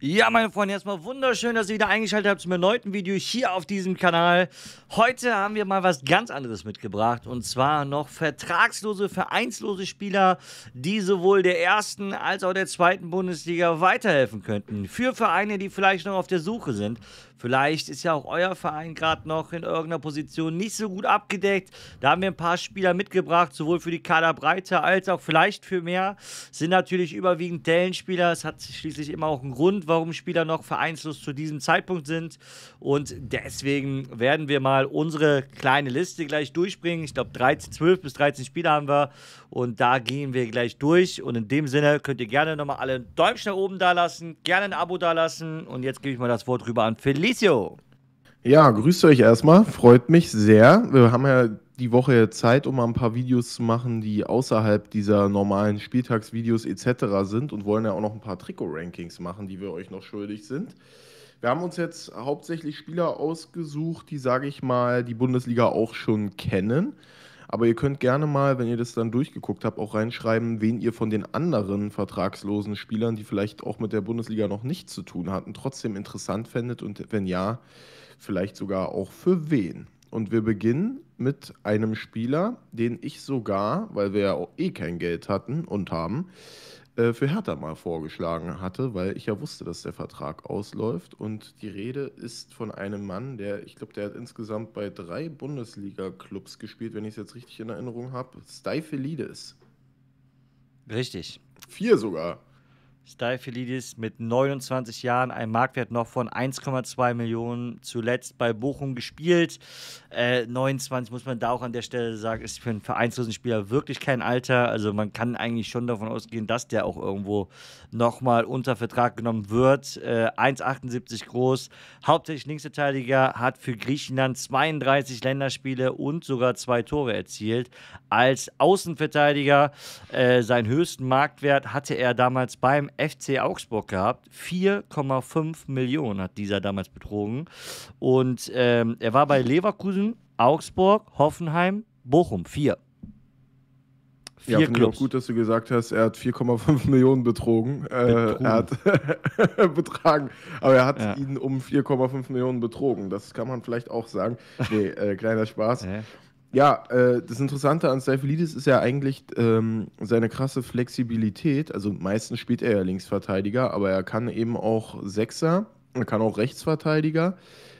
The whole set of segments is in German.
Ja, meine Freunde, erstmal wunderschön, dass ihr wieder eingeschaltet habt zum erneuten Video hier auf diesem Kanal. Heute haben wir mal was ganz anderes mitgebracht und zwar noch vertragslose, vereinslose Spieler, die sowohl der ersten als auch der zweiten Bundesliga weiterhelfen könnten. Für Vereine, die vielleicht noch auf der Suche sind. Vielleicht ist ja auch euer Verein gerade noch in irgendeiner Position nicht so gut abgedeckt. Da haben wir ein paar Spieler mitgebracht, sowohl für die Kaderbreite als auch vielleicht für mehr. Sind natürlich überwiegend Dellenspieler. Es hat schließlich immer auch einen Grund, warum Spieler noch vereinslos zu diesem Zeitpunkt sind. Und deswegen werden wir mal unsere kleine Liste gleich durchbringen. Ich glaube, 13, 12 bis 13 Spieler haben wir. Und da gehen wir gleich durch. Und in dem Sinne könnt ihr gerne nochmal alle ein Däumchen nach oben da lassen, gerne ein Abo da lassen. Und jetzt gebe ich mal das Wort rüber an Felicio. Ja, grüßt euch erstmal. Freut mich sehr. Wir haben ja die Woche Zeit, um mal ein paar Videos zu machen, die außerhalb dieser normalen Spieltagsvideos etc. sind und wollen ja auch noch ein paar Trikot-Rankings machen, die wir euch noch schuldig sind. Wir haben uns jetzt hauptsächlich Spieler ausgesucht, die, sage ich mal, die Bundesliga auch schon kennen. Aber ihr könnt gerne mal, wenn ihr das dann durchgeguckt habt, auch reinschreiben, wen ihr von den anderen vertragslosen Spielern, die vielleicht auch mit der Bundesliga noch nichts zu tun hatten, trotzdem interessant fändet und wenn ja, vielleicht sogar auch für wen. Und wir beginnen mit einem Spieler, den ich sogar, weil wir ja auch eh kein Geld hatten und haben, äh, für Hertha mal vorgeschlagen hatte, weil ich ja wusste, dass der Vertrag ausläuft. Und die Rede ist von einem Mann, der, ich glaube, der hat insgesamt bei drei Bundesliga-Clubs gespielt, wenn ich es jetzt richtig in Erinnerung habe. Steifelides. Richtig. Vier sogar. Styphilidis mit 29 Jahren, ein Marktwert noch von 1,2 Millionen, zuletzt bei Bochum gespielt. Äh, 29 muss man da auch an der Stelle sagen, ist für einen vereinslosen Spieler wirklich kein Alter. Also man kann eigentlich schon davon ausgehen, dass der auch irgendwo nochmal unter Vertrag genommen wird. Äh, 1,78 groß, hauptsächlich Linksverteidiger, hat für Griechenland 32 Länderspiele und sogar zwei Tore erzielt. Als Außenverteidiger, äh, seinen höchsten Marktwert hatte er damals beim FC Augsburg gehabt. 4,5 Millionen hat dieser damals betrogen. Und ähm, er war bei Leverkusen, Augsburg, Hoffenheim, Bochum 4. Vier ja, Clubs. gut, dass du gesagt hast, er hat 4,5 Millionen betrogen. betrogen. Äh, er hat betragen. Aber er hat ja. ihn um 4,5 Millionen betrogen. Das kann man vielleicht auch sagen. Nee, äh, kleiner Spaß. Ja, äh, das Interessante an Seifelides ist ja eigentlich ähm, seine krasse Flexibilität. Also meistens spielt er ja Linksverteidiger, aber er kann eben auch Sechser, er kann auch Rechtsverteidiger.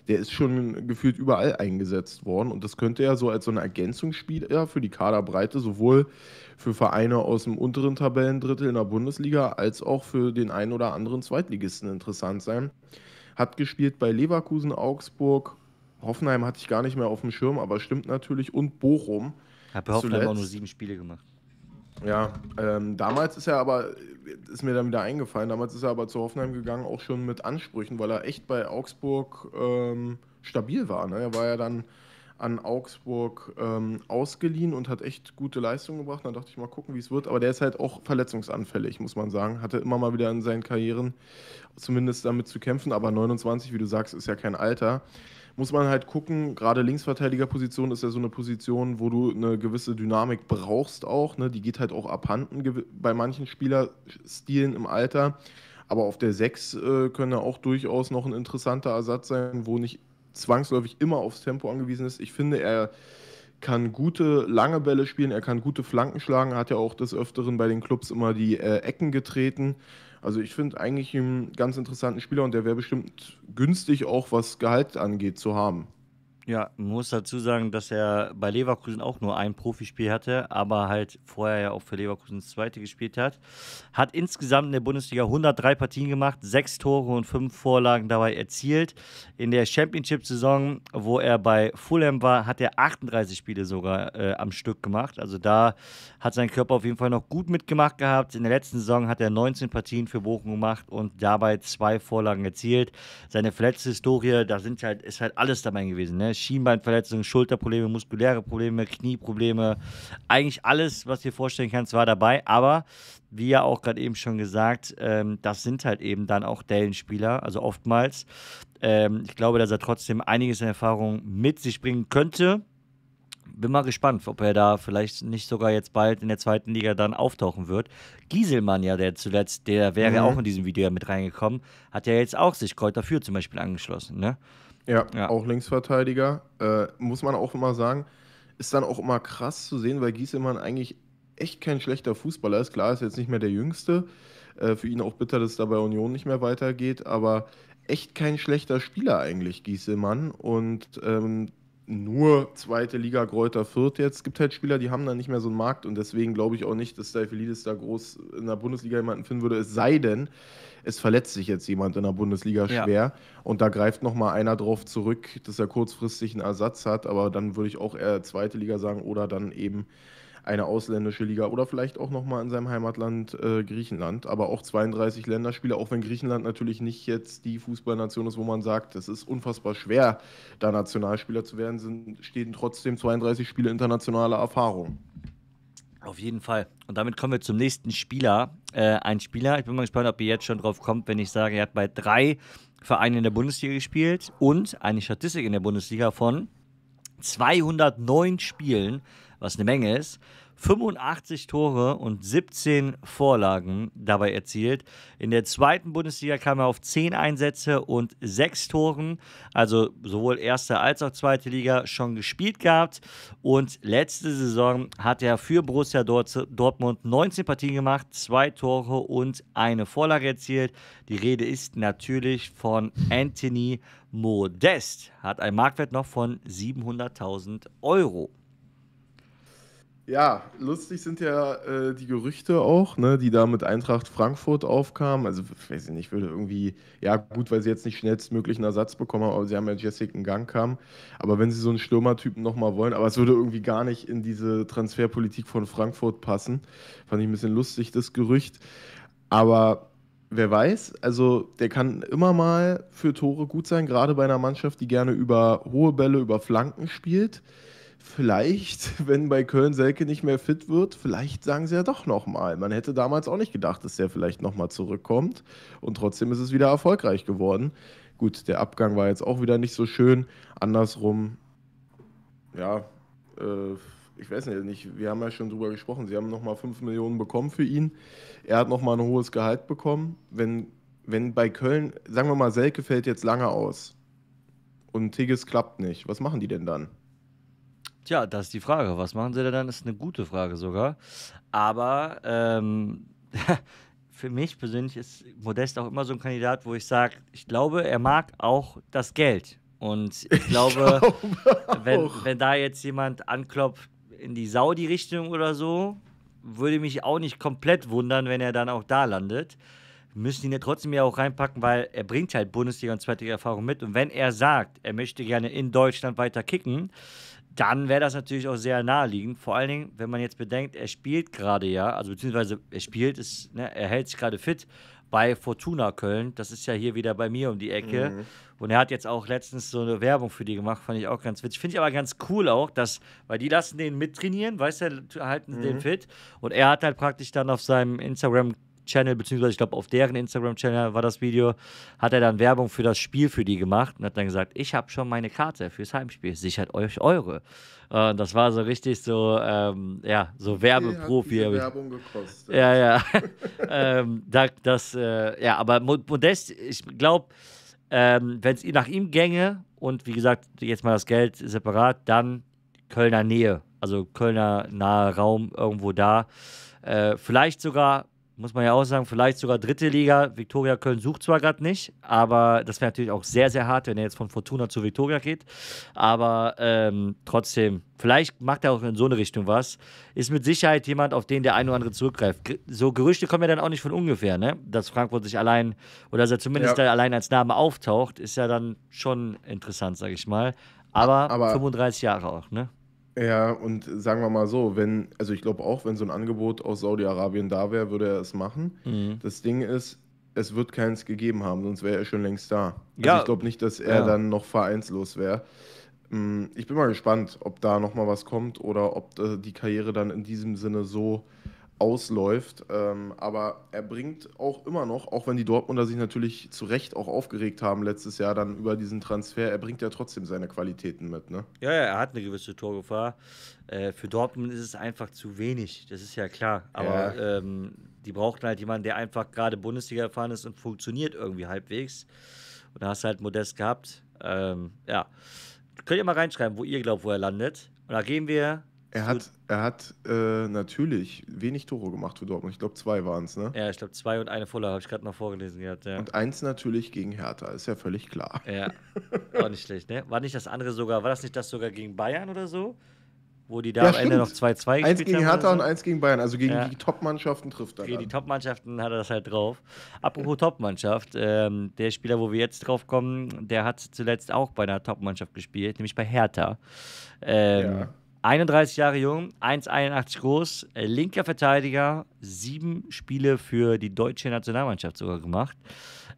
Der ist schon gefühlt überall eingesetzt worden und das könnte er so als so eine Ergänzungsspieler für die Kaderbreite sowohl für Vereine aus dem unteren Tabellendrittel in der Bundesliga als auch für den einen oder anderen Zweitligisten interessant sein. Hat gespielt bei Leverkusen, Augsburg, Hoffenheim hatte ich gar nicht mehr auf dem Schirm, aber stimmt natürlich und Bochum. Ich habe Hoffenheim zuletzt. auch nur sieben Spiele gemacht. Ja, ähm, damals ist er aber, ist mir dann wieder eingefallen, damals ist er aber zu Hoffenheim gegangen, auch schon mit Ansprüchen, weil er echt bei Augsburg ähm, stabil war. Ne? Er war ja dann an Augsburg ähm, ausgeliehen und hat echt gute Leistungen gebracht. Da dachte ich mal gucken, wie es wird. Aber der ist halt auch verletzungsanfällig, muss man sagen. Hatte immer mal wieder in seinen Karrieren zumindest damit zu kämpfen. Aber 29, wie du sagst, ist ja kein Alter. Muss man halt gucken, gerade Linksverteidigerposition ist ja so eine Position, wo du eine gewisse Dynamik brauchst auch. Ne? Die geht halt auch abhanden bei manchen Spielerstilen im Alter. Aber auf der 6 äh, können auch durchaus noch ein interessanter Ersatz sein, wo nicht zwangsläufig immer aufs Tempo angewiesen ist. Ich finde, er kann gute lange Bälle spielen, er kann gute Flanken schlagen, hat ja auch des Öfteren bei den Clubs immer die äh, Ecken getreten. Also ich finde eigentlich einen ganz interessanten Spieler und der wäre bestimmt günstig, auch was Gehalt angeht, zu haben. Ja, man muss dazu sagen, dass er bei Leverkusen auch nur ein Profispiel hatte, aber halt vorher ja auch für Leverkusen das zweite gespielt hat. Hat insgesamt in der Bundesliga 103 Partien gemacht, sechs Tore und fünf Vorlagen dabei erzielt. In der Championship-Saison, wo er bei Fulham war, hat er 38 Spiele sogar äh, am Stück gemacht. Also da hat sein Körper auf jeden Fall noch gut mitgemacht gehabt. In der letzten Saison hat er 19 Partien für Bochum gemacht und dabei zwei Vorlagen erzielt. Seine verletzte Historie, da sind halt, ist halt alles dabei gewesen. Ne? Schienbeinverletzungen, Schulterprobleme, muskuläre Probleme, Knieprobleme. Eigentlich alles, was ihr vorstellen kannst, war dabei. Aber wie ja auch gerade eben schon gesagt, ähm, das sind halt eben dann auch Dellenspieler, also oftmals. Ähm, ich glaube, dass er trotzdem einiges an Erfahrung mit sich bringen könnte. Bin mal gespannt, ob er da vielleicht nicht sogar jetzt bald in der zweiten Liga dann auftauchen wird. Gieselmann ja, der zuletzt, der wäre mhm. auch in diesem Video ja mit reingekommen, hat ja jetzt auch sich Kräuter für zum Beispiel angeschlossen, ne? Ja, ja. auch Linksverteidiger. Äh, muss man auch immer sagen, ist dann auch immer krass zu sehen, weil Gieselmann eigentlich echt kein schlechter Fußballer ist. Klar, ist jetzt nicht mehr der Jüngste. Äh, für ihn auch bitter, dass es da bei Union nicht mehr weitergeht, aber echt kein schlechter Spieler eigentlich, Gieselmann. Und ähm, nur zweite Liga Gräuter Fürth jetzt. Es gibt halt Spieler, die haben da nicht mehr so einen Markt und deswegen glaube ich auch nicht, dass Steifelidis da groß in der Bundesliga jemanden finden würde, es sei denn, es verletzt sich jetzt jemand in der Bundesliga schwer ja. und da greift nochmal einer drauf zurück, dass er kurzfristig einen Ersatz hat, aber dann würde ich auch eher zweite Liga sagen oder dann eben eine ausländische Liga oder vielleicht auch nochmal in seinem Heimatland äh, Griechenland. Aber auch 32 Länderspiele, auch wenn Griechenland natürlich nicht jetzt die Fußballnation ist, wo man sagt, es ist unfassbar schwer, da Nationalspieler zu werden, sind, stehen trotzdem 32 Spiele internationaler Erfahrung. Auf jeden Fall. Und damit kommen wir zum nächsten Spieler. Äh, ein Spieler, ich bin mal gespannt, ob ihr jetzt schon drauf kommt, wenn ich sage, er hat bei drei Vereinen in der Bundesliga gespielt und eine Statistik in der Bundesliga von 209 Spielen was eine Menge ist, 85 Tore und 17 Vorlagen dabei erzielt. In der zweiten Bundesliga kam er auf 10 Einsätze und 6 Toren, also sowohl erste als auch zweite Liga schon gespielt gehabt. Und letzte Saison hat er für Borussia Dortmund 19 Partien gemacht, 2 Tore und eine Vorlage erzielt. Die Rede ist natürlich von Anthony Modest, hat einen Marktwert noch von 700.000 Euro. Ja, lustig sind ja äh, die Gerüchte auch, ne, die da mit Eintracht Frankfurt aufkamen. Also, weiß ich nicht, würde irgendwie, ja, gut, weil sie jetzt nicht schnellstmöglichen Ersatz bekommen haben, aber sie haben ja Jessica in Gang kam. Aber wenn sie so einen Stürmertypen nochmal wollen, aber es würde irgendwie gar nicht in diese Transferpolitik von Frankfurt passen. Fand ich ein bisschen lustig, das Gerücht. Aber wer weiß, also der kann immer mal für Tore gut sein, gerade bei einer Mannschaft, die gerne über hohe Bälle, über Flanken spielt vielleicht, wenn bei Köln Selke nicht mehr fit wird, vielleicht sagen sie ja doch nochmal. Man hätte damals auch nicht gedacht, dass der vielleicht nochmal zurückkommt. Und trotzdem ist es wieder erfolgreich geworden. Gut, der Abgang war jetzt auch wieder nicht so schön. Andersrum, ja, äh, ich weiß nicht, wir haben ja schon drüber gesprochen. Sie haben nochmal 5 Millionen bekommen für ihn. Er hat nochmal ein hohes Gehalt bekommen. Wenn, wenn bei Köln, sagen wir mal, Selke fällt jetzt lange aus und Tigges klappt nicht, was machen die denn dann? Tja, das ist die Frage. Was machen sie denn dann? Ist eine gute Frage sogar. Aber ähm, für mich persönlich ist Modest auch immer so ein Kandidat, wo ich sage, ich glaube, er mag auch das Geld. Und ich glaube, ich glaube wenn, wenn da jetzt jemand anklopft in die Saudi-Richtung oder so, würde mich auch nicht komplett wundern, wenn er dann auch da landet. Müssen ihn ja trotzdem ja auch reinpacken, weil er bringt halt Bundesliga und zweite Erfahrung mit. Und wenn er sagt, er möchte gerne in Deutschland weiter kicken, dann wäre das natürlich auch sehr naheliegend. Vor allen Dingen, wenn man jetzt bedenkt, er spielt gerade ja, also beziehungsweise er spielt, ist, ne, er hält sich gerade fit bei Fortuna Köln. Das ist ja hier wieder bei mir um die Ecke. Mhm. Und er hat jetzt auch letztens so eine Werbung für die gemacht, fand ich auch ganz witzig. Finde ich aber ganz cool auch, dass, weil die lassen den mittrainieren, weißt du, halten mhm. den fit. Und er hat halt praktisch dann auf seinem Instagram YouTube-Channel, beziehungsweise ich glaube auf deren Instagram-Channel war das Video, hat er dann Werbung für das Spiel für die gemacht und hat dann gesagt, ich habe schon meine Karte fürs Heimspiel, sichert euch eure. Und äh, das war so richtig so, ähm, ja, so Werbeprofi. Ja, Werbung gekostet. Ja, ja. ähm, das, äh, ja, aber Modest, ich glaube, ähm, wenn es nach ihm gänge und wie gesagt, jetzt mal das Geld separat, dann Kölner Nähe, also Kölner nahe Raum irgendwo da. Äh, vielleicht sogar muss man ja auch sagen, vielleicht sogar dritte Liga. Viktoria Köln sucht zwar gerade nicht, aber das wäre natürlich auch sehr, sehr hart, wenn er jetzt von Fortuna zu Viktoria geht. Aber ähm, trotzdem, vielleicht macht er auch in so eine Richtung was. Ist mit Sicherheit jemand, auf den der ein oder andere zurückgreift. So Gerüchte kommen ja dann auch nicht von ungefähr, ne? Dass Frankfurt sich allein oder dass er zumindest ja. allein als Name auftaucht, ist ja dann schon interessant, sage ich mal. Aber, aber 35 Jahre auch, ne? Ja, und sagen wir mal so, wenn, also ich glaube auch, wenn so ein Angebot aus Saudi-Arabien da wäre, würde er es machen. Mhm. Das Ding ist, es wird keins gegeben haben, sonst wäre er schon längst da. Also ja. Also ich glaube nicht, dass er ja. dann noch vereinslos wäre. Mm, ich bin mal gespannt, ob da nochmal was kommt oder ob äh, die Karriere dann in diesem Sinne so ausläuft. Ähm, aber er bringt auch immer noch, auch wenn die Dortmunder sich natürlich zu Recht auch aufgeregt haben letztes Jahr dann über diesen Transfer, er bringt ja trotzdem seine Qualitäten mit. Ne? Ja, ja, er hat eine gewisse Torgefahr. Äh, für Dortmund ist es einfach zu wenig, das ist ja klar. Aber ja. Ähm, die brauchten halt jemanden, der einfach gerade Bundesliga erfahren ist und funktioniert irgendwie halbwegs. Und da hast du halt Modest gehabt. Ähm, ja. Könnt ihr mal reinschreiben, wo ihr glaubt, wo er landet. Und da gehen wir er hat, er hat äh, natürlich wenig Tore gemacht für Dortmund. Ich glaube, zwei waren es, ne? Ja, ich glaube, zwei und eine Fuller habe ich gerade noch vorgelesen gehabt. Ja. Und eins natürlich gegen Hertha, ist ja völlig klar. Ja, auch nicht schlecht, ne? War nicht das andere sogar, war das nicht das sogar gegen Bayern oder so? Wo die da ja, am stimmt. Ende noch 2-2 gespielt haben. Eins gegen Hertha so? und eins gegen Bayern. Also gegen ja. die Top-Mannschaften trifft er. Gegen die Top-Mannschaften hat er das halt drauf. Apropos Top-Mannschaft, ähm, der Spieler, wo wir jetzt drauf kommen, der hat zuletzt auch bei einer Top-Mannschaft gespielt, nämlich bei Hertha. Ähm, ja 31 Jahre jung, 1,81 groß, äh, linker Verteidiger, sieben Spiele für die deutsche Nationalmannschaft sogar gemacht.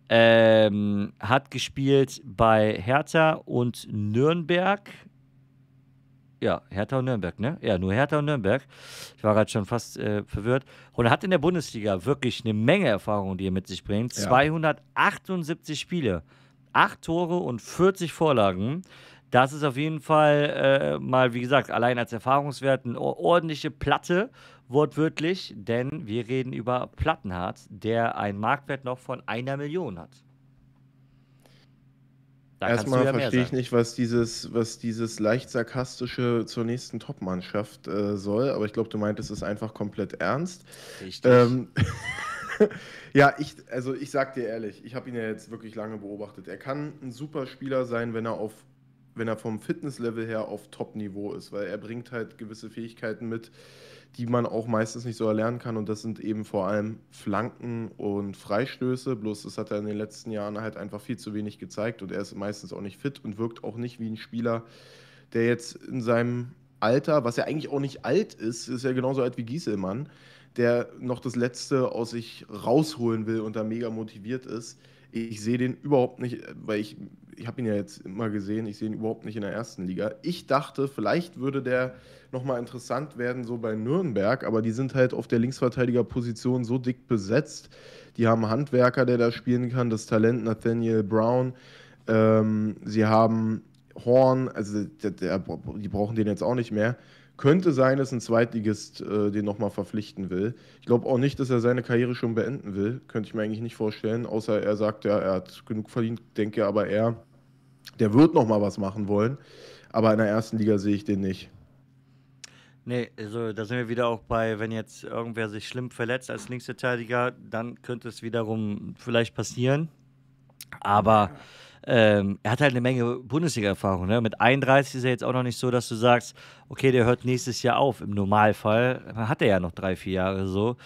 Ähm, hat gespielt bei Hertha und Nürnberg. Ja, Hertha und Nürnberg, ne? Ja, nur Hertha und Nürnberg. Ich war gerade schon fast äh, verwirrt. Und hat in der Bundesliga wirklich eine Menge Erfahrung, die er mit sich bringt. Ja. 278 Spiele, acht Tore und 40 Vorlagen das ist auf jeden Fall äh, mal, wie gesagt, allein als Erfahrungswert eine ordentliche Platte, wortwörtlich, denn wir reden über Plattenharz, der einen Marktwert noch von einer Million hat. Da Erstmal ja verstehe ich nicht, was dieses, was dieses leicht sarkastische zur nächsten Top-Mannschaft äh, soll, aber ich glaube, du meintest es einfach komplett ernst. Richtig. Ähm, ja, ich, also ich sag dir ehrlich, ich habe ihn ja jetzt wirklich lange beobachtet. Er kann ein super Spieler sein, wenn er auf wenn er vom Fitnesslevel her auf Top-Niveau ist, weil er bringt halt gewisse Fähigkeiten mit, die man auch meistens nicht so erlernen kann. Und das sind eben vor allem Flanken und Freistöße. Bloß das hat er in den letzten Jahren halt einfach viel zu wenig gezeigt und er ist meistens auch nicht fit und wirkt auch nicht wie ein Spieler, der jetzt in seinem Alter, was ja eigentlich auch nicht alt ist, ist ja genauso alt wie Gieselmann, der noch das Letzte aus sich rausholen will und da mega motiviert ist ich sehe den überhaupt nicht, äh, weil ich, ich habe ihn ja jetzt immer gesehen, ich sehe ihn überhaupt nicht in der ersten Liga. Ich dachte, vielleicht würde der nochmal interessant werden, so bei Nürnberg, aber die sind halt auf der Linksverteidigerposition so dick besetzt. Die haben Handwerker, der da spielen kann, das Talent Nathaniel Brown. Ähm, sie haben Horn, also der, der, die brauchen den jetzt auch nicht mehr. Könnte sein, dass ein Zweitligist äh, den nochmal verpflichten will. Ich glaube auch nicht, dass er seine Karriere schon beenden will. Könnte ich mir eigentlich nicht vorstellen. Außer er sagt ja, er hat genug verdient, denke aber er, der wird nochmal was machen wollen. Aber in der ersten Liga sehe ich den nicht. Nee, also da sind wir wieder auch bei, wenn jetzt irgendwer sich schlimm verletzt als Linksverteidiger, dann könnte es wiederum vielleicht passieren. Aber. Ja ähm, er hat halt eine Menge Bundesliga-Erfahrung. Ne? Mit 31 ist er jetzt auch noch nicht so, dass du sagst, okay, der hört nächstes Jahr auf. Im Normalfall hat er ja noch drei, vier Jahre so.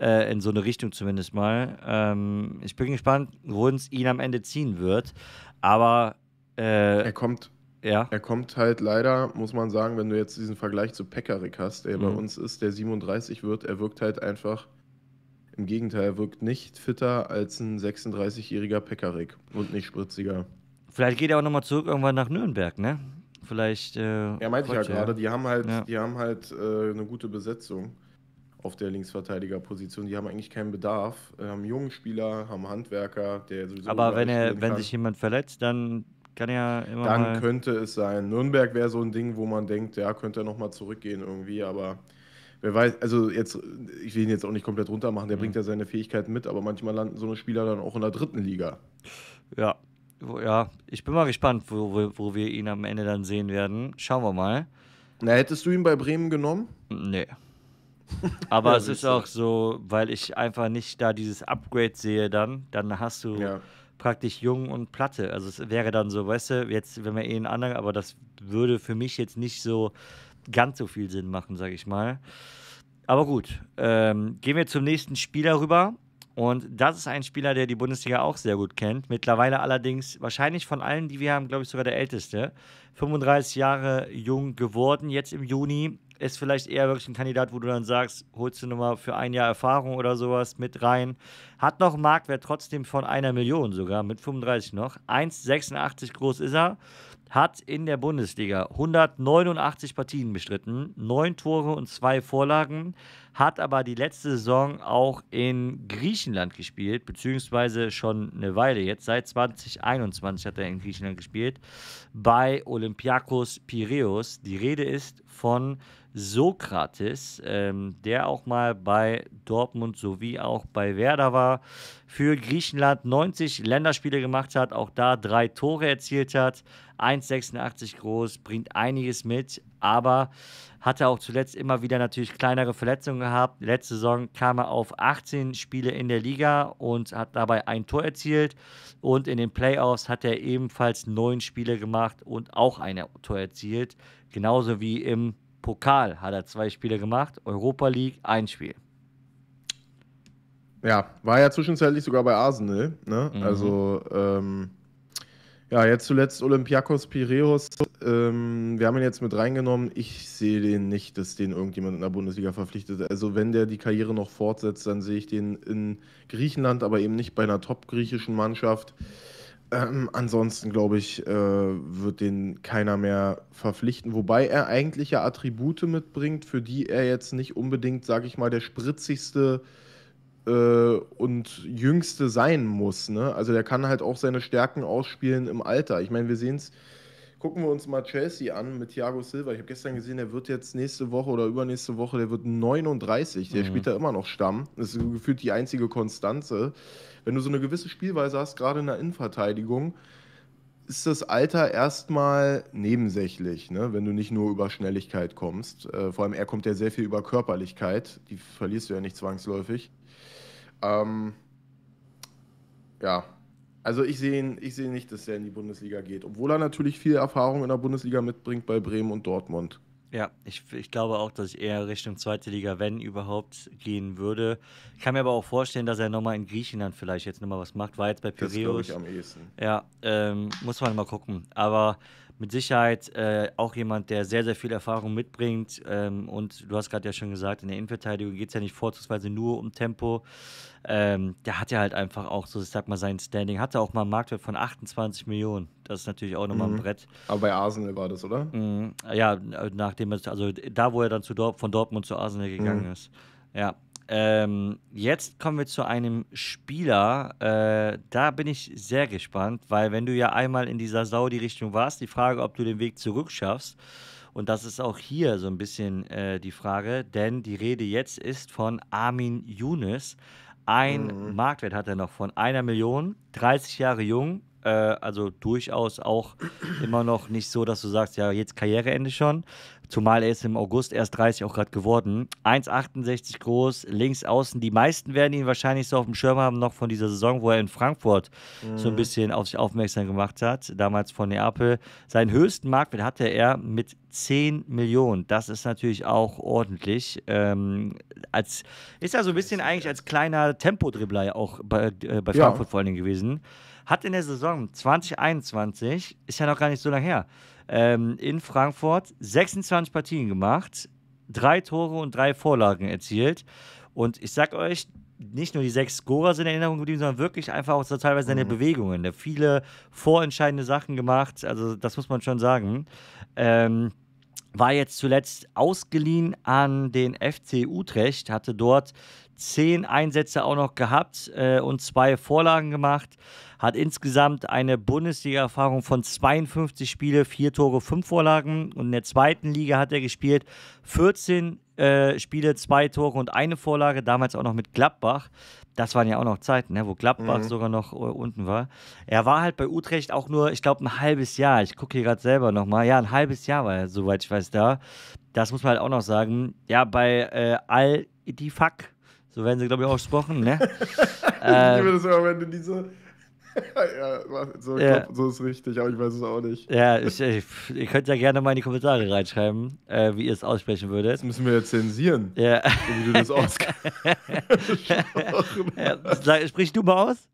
Äh, in so eine Richtung zumindest mal. Ähm, ich bin gespannt, wo uns ihn am Ende ziehen wird. Aber. Äh, er kommt. Ja. Er kommt halt leider, muss man sagen, wenn du jetzt diesen Vergleich zu Pekarik hast, der mhm. bei uns ist, der 37 wird, er wirkt halt einfach im Gegenteil, wirkt nicht fitter als ein 36-jähriger Pekarik und nicht spritziger. Vielleicht geht er auch nochmal zurück irgendwann nach Nürnberg, ne? Vielleicht. Äh, ja, meinte ich ja gerade, die haben halt, ja. die haben halt äh, eine gute Besetzung auf der Linksverteidigerposition. Die haben eigentlich keinen Bedarf. Haben jungen Spieler, haben Handwerker, der sowieso. Aber wenn er, wenn sich jemand verletzt, dann kann ja immer. Dann könnte es sein. Nürnberg wäre so ein Ding, wo man denkt, ja, könnte er nochmal zurückgehen irgendwie, aber wer weiß, also jetzt, ich will ihn jetzt auch nicht komplett runter machen, der mhm. bringt ja seine Fähigkeiten mit, aber manchmal landen so eine Spieler dann auch in der dritten Liga. Ja, ja, ich bin mal gespannt, wo, wo, wo wir ihn am Ende dann sehen werden. Schauen wir mal. Na, hättest du ihn bei Bremen genommen? Nee. Aber ja, es ist auch so, weil ich einfach nicht da dieses Upgrade sehe dann, dann hast du ja. praktisch Jung und Platte. Also es wäre dann so, weißt du, jetzt, wenn wir eh einen anderen, aber das würde für mich jetzt nicht so ganz so viel Sinn machen, sage ich mal. Aber gut, ähm, gehen wir zum nächsten Spieler rüber. Und das ist ein Spieler, der die Bundesliga auch sehr gut kennt. Mittlerweile allerdings wahrscheinlich von allen, die wir haben, glaube ich, sogar der älteste. 35 Jahre jung geworden, jetzt im Juni. Ist vielleicht eher wirklich ein Kandidat, wo du dann sagst, holst du nochmal für ein Jahr Erfahrung oder sowas mit rein. Hat noch einen Marktwert trotzdem von einer Million sogar, mit 35 noch. 1,86 groß ist er hat in der Bundesliga 189 Partien bestritten, 9 Tore und 2 Vorlagen, hat aber die letzte Saison auch in Griechenland gespielt, beziehungsweise schon eine Weile jetzt. Seit 2021 hat er in Griechenland gespielt, bei Olympiakos Piraeus. Die Rede ist von Sokrates, ähm, der auch mal bei Dortmund sowie auch bei Werder war, für Griechenland 90 Länderspiele gemacht hat, auch da drei Tore erzielt hat, 1,86 groß, bringt einiges mit, aber hat er auch zuletzt immer wieder natürlich kleinere Verletzungen gehabt. Letzte Saison kam er auf 18 Spiele in der Liga und hat dabei ein Tor erzielt. Und in den Playoffs hat er ebenfalls neun Spiele gemacht und auch ein Tor erzielt. Genauso wie im Pokal hat er zwei Spiele gemacht, Europa League ein Spiel. Ja, war ja zwischenzeitlich sogar bei Arsenal. Ne? Mhm. Also ähm, ja, jetzt zuletzt Olympiakos Pireus. Ähm, wir haben ihn jetzt mit reingenommen. Ich sehe den nicht, dass den irgendjemand in der Bundesliga verpflichtet. Also wenn der die Karriere noch fortsetzt, dann sehe ich den in Griechenland, aber eben nicht bei einer top-griechischen Mannschaft. Ähm, ansonsten glaube ich, äh, wird den keiner mehr verpflichten, wobei er eigentliche Attribute mitbringt, für die er jetzt nicht unbedingt, sage ich mal, der spritzigste äh, äh, und Jüngste sein muss. Ne? Also der kann halt auch seine Stärken ausspielen im Alter. Ich meine, wir sehen es, gucken wir uns mal Chelsea an mit Thiago Silva. Ich habe gestern gesehen, der wird jetzt nächste Woche oder übernächste Woche, der wird 39. Der mhm. spielt da immer noch Stamm. Das ist gefühlt die einzige Konstanze. Wenn du so eine gewisse Spielweise hast, gerade in der Innenverteidigung, ist das Alter erstmal nebensächlich, ne? wenn du nicht nur über Schnelligkeit kommst. Äh, vor allem er kommt ja sehr viel über Körperlichkeit, die verlierst du ja nicht zwangsläufig. Ähm, ja, also ich sehe ich seh nicht, dass er in die Bundesliga geht, obwohl er natürlich viel Erfahrung in der Bundesliga mitbringt bei Bremen und Dortmund. Ja, ich, ich glaube auch, dass ich eher Richtung zweite Liga, wenn überhaupt, gehen würde. Ich kann mir aber auch vorstellen, dass er nochmal in Griechenland vielleicht jetzt nochmal was macht. War jetzt bei Pireus. Das glaube ich am ehesten. Ja, ähm, muss man mal gucken. Aber mit Sicherheit äh, auch jemand, der sehr, sehr viel Erfahrung mitbringt. Ähm, und du hast gerade ja schon gesagt, in der Innenverteidigung geht es ja nicht vorzugsweise nur um Tempo. Ähm, der hat ja halt einfach auch so, ich sag mal, sein Standing. Hatte auch mal einen Marktwert von 28 Millionen. Das ist natürlich auch nochmal mhm. ein Brett. Aber bei Arsenal war das, oder? Mhm. Ja, äh, nachdem es, also da, wo er dann zu Dort von Dortmund zu Arsenal gegangen mhm. ist. Ja, ähm, jetzt kommen wir zu einem Spieler. Äh, da bin ich sehr gespannt, weil wenn du ja einmal in dieser Saudi-Richtung warst, die Frage, ob du den Weg zurück schaffst. Und das ist auch hier so ein bisschen äh, die Frage, denn die Rede jetzt ist von Armin Younes. Ein mhm. Marktwert hat er noch von einer Million, 30 Jahre jung, äh, also durchaus auch immer noch nicht so, dass du sagst, ja, jetzt Karriereende schon. Zumal er ist im August erst 30 auch gerade geworden. 1,68 groß, links außen. Die meisten werden ihn wahrscheinlich so auf dem Schirm haben, noch von dieser Saison, wo er in Frankfurt mhm. so ein mhm. bisschen auf sich aufmerksam gemacht hat, damals von Neapel. Seinen höchsten Marktwert hatte er mit 10 Millionen. Das ist natürlich auch ordentlich. Ähm, als, ist er so ein bisschen eigentlich als kleiner Tempodribbler auch bei, äh, bei Frankfurt ja. vor allen Dingen gewesen hat in der Saison 2021, ist ja noch gar nicht so lange her, ähm, in Frankfurt 26 Partien gemacht, drei Tore und drei Vorlagen erzielt. Und ich sag euch, nicht nur die sechs Scorer sind in Erinnerung geblieben, sondern wirklich einfach auch so teilweise seine mhm. Bewegungen. Der viele vorentscheidende Sachen gemacht, also das muss man schon sagen. Ähm, war jetzt zuletzt ausgeliehen an den FC Utrecht, hatte dort zehn Einsätze auch noch gehabt äh, und zwei Vorlagen gemacht. Hat insgesamt eine Bundesliga-Erfahrung von 52 Spiele, vier Tore, fünf Vorlagen. Und in der zweiten Liga hat er gespielt 14 äh, Spiele, zwei Tore und eine Vorlage, damals auch noch mit Gladbach. Das waren ja auch noch Zeiten, ne, wo Gladbach mhm. sogar noch äh, unten war. Er war halt bei Utrecht auch nur, ich glaube, ein halbes Jahr. Ich gucke hier gerade selber nochmal. Ja, ein halbes Jahr war er, soweit ich weiß, da. Das muss man halt auch noch sagen. Ja, bei äh, Al-Itifak so werden sie, glaube ich, auch gesprochen, ne? ähm, ich will das immer, wenn du diese. ja, so, ja. Glaub, so ist richtig, aber ich weiß es auch nicht. Ja, ich, ich, ihr könnt ja gerne mal in die Kommentare reinschreiben, äh, wie ihr es aussprechen würdet. Das müssen wir ja zensieren. Ja. So wie du das ausgesprochen ja. Sprich du mal aus?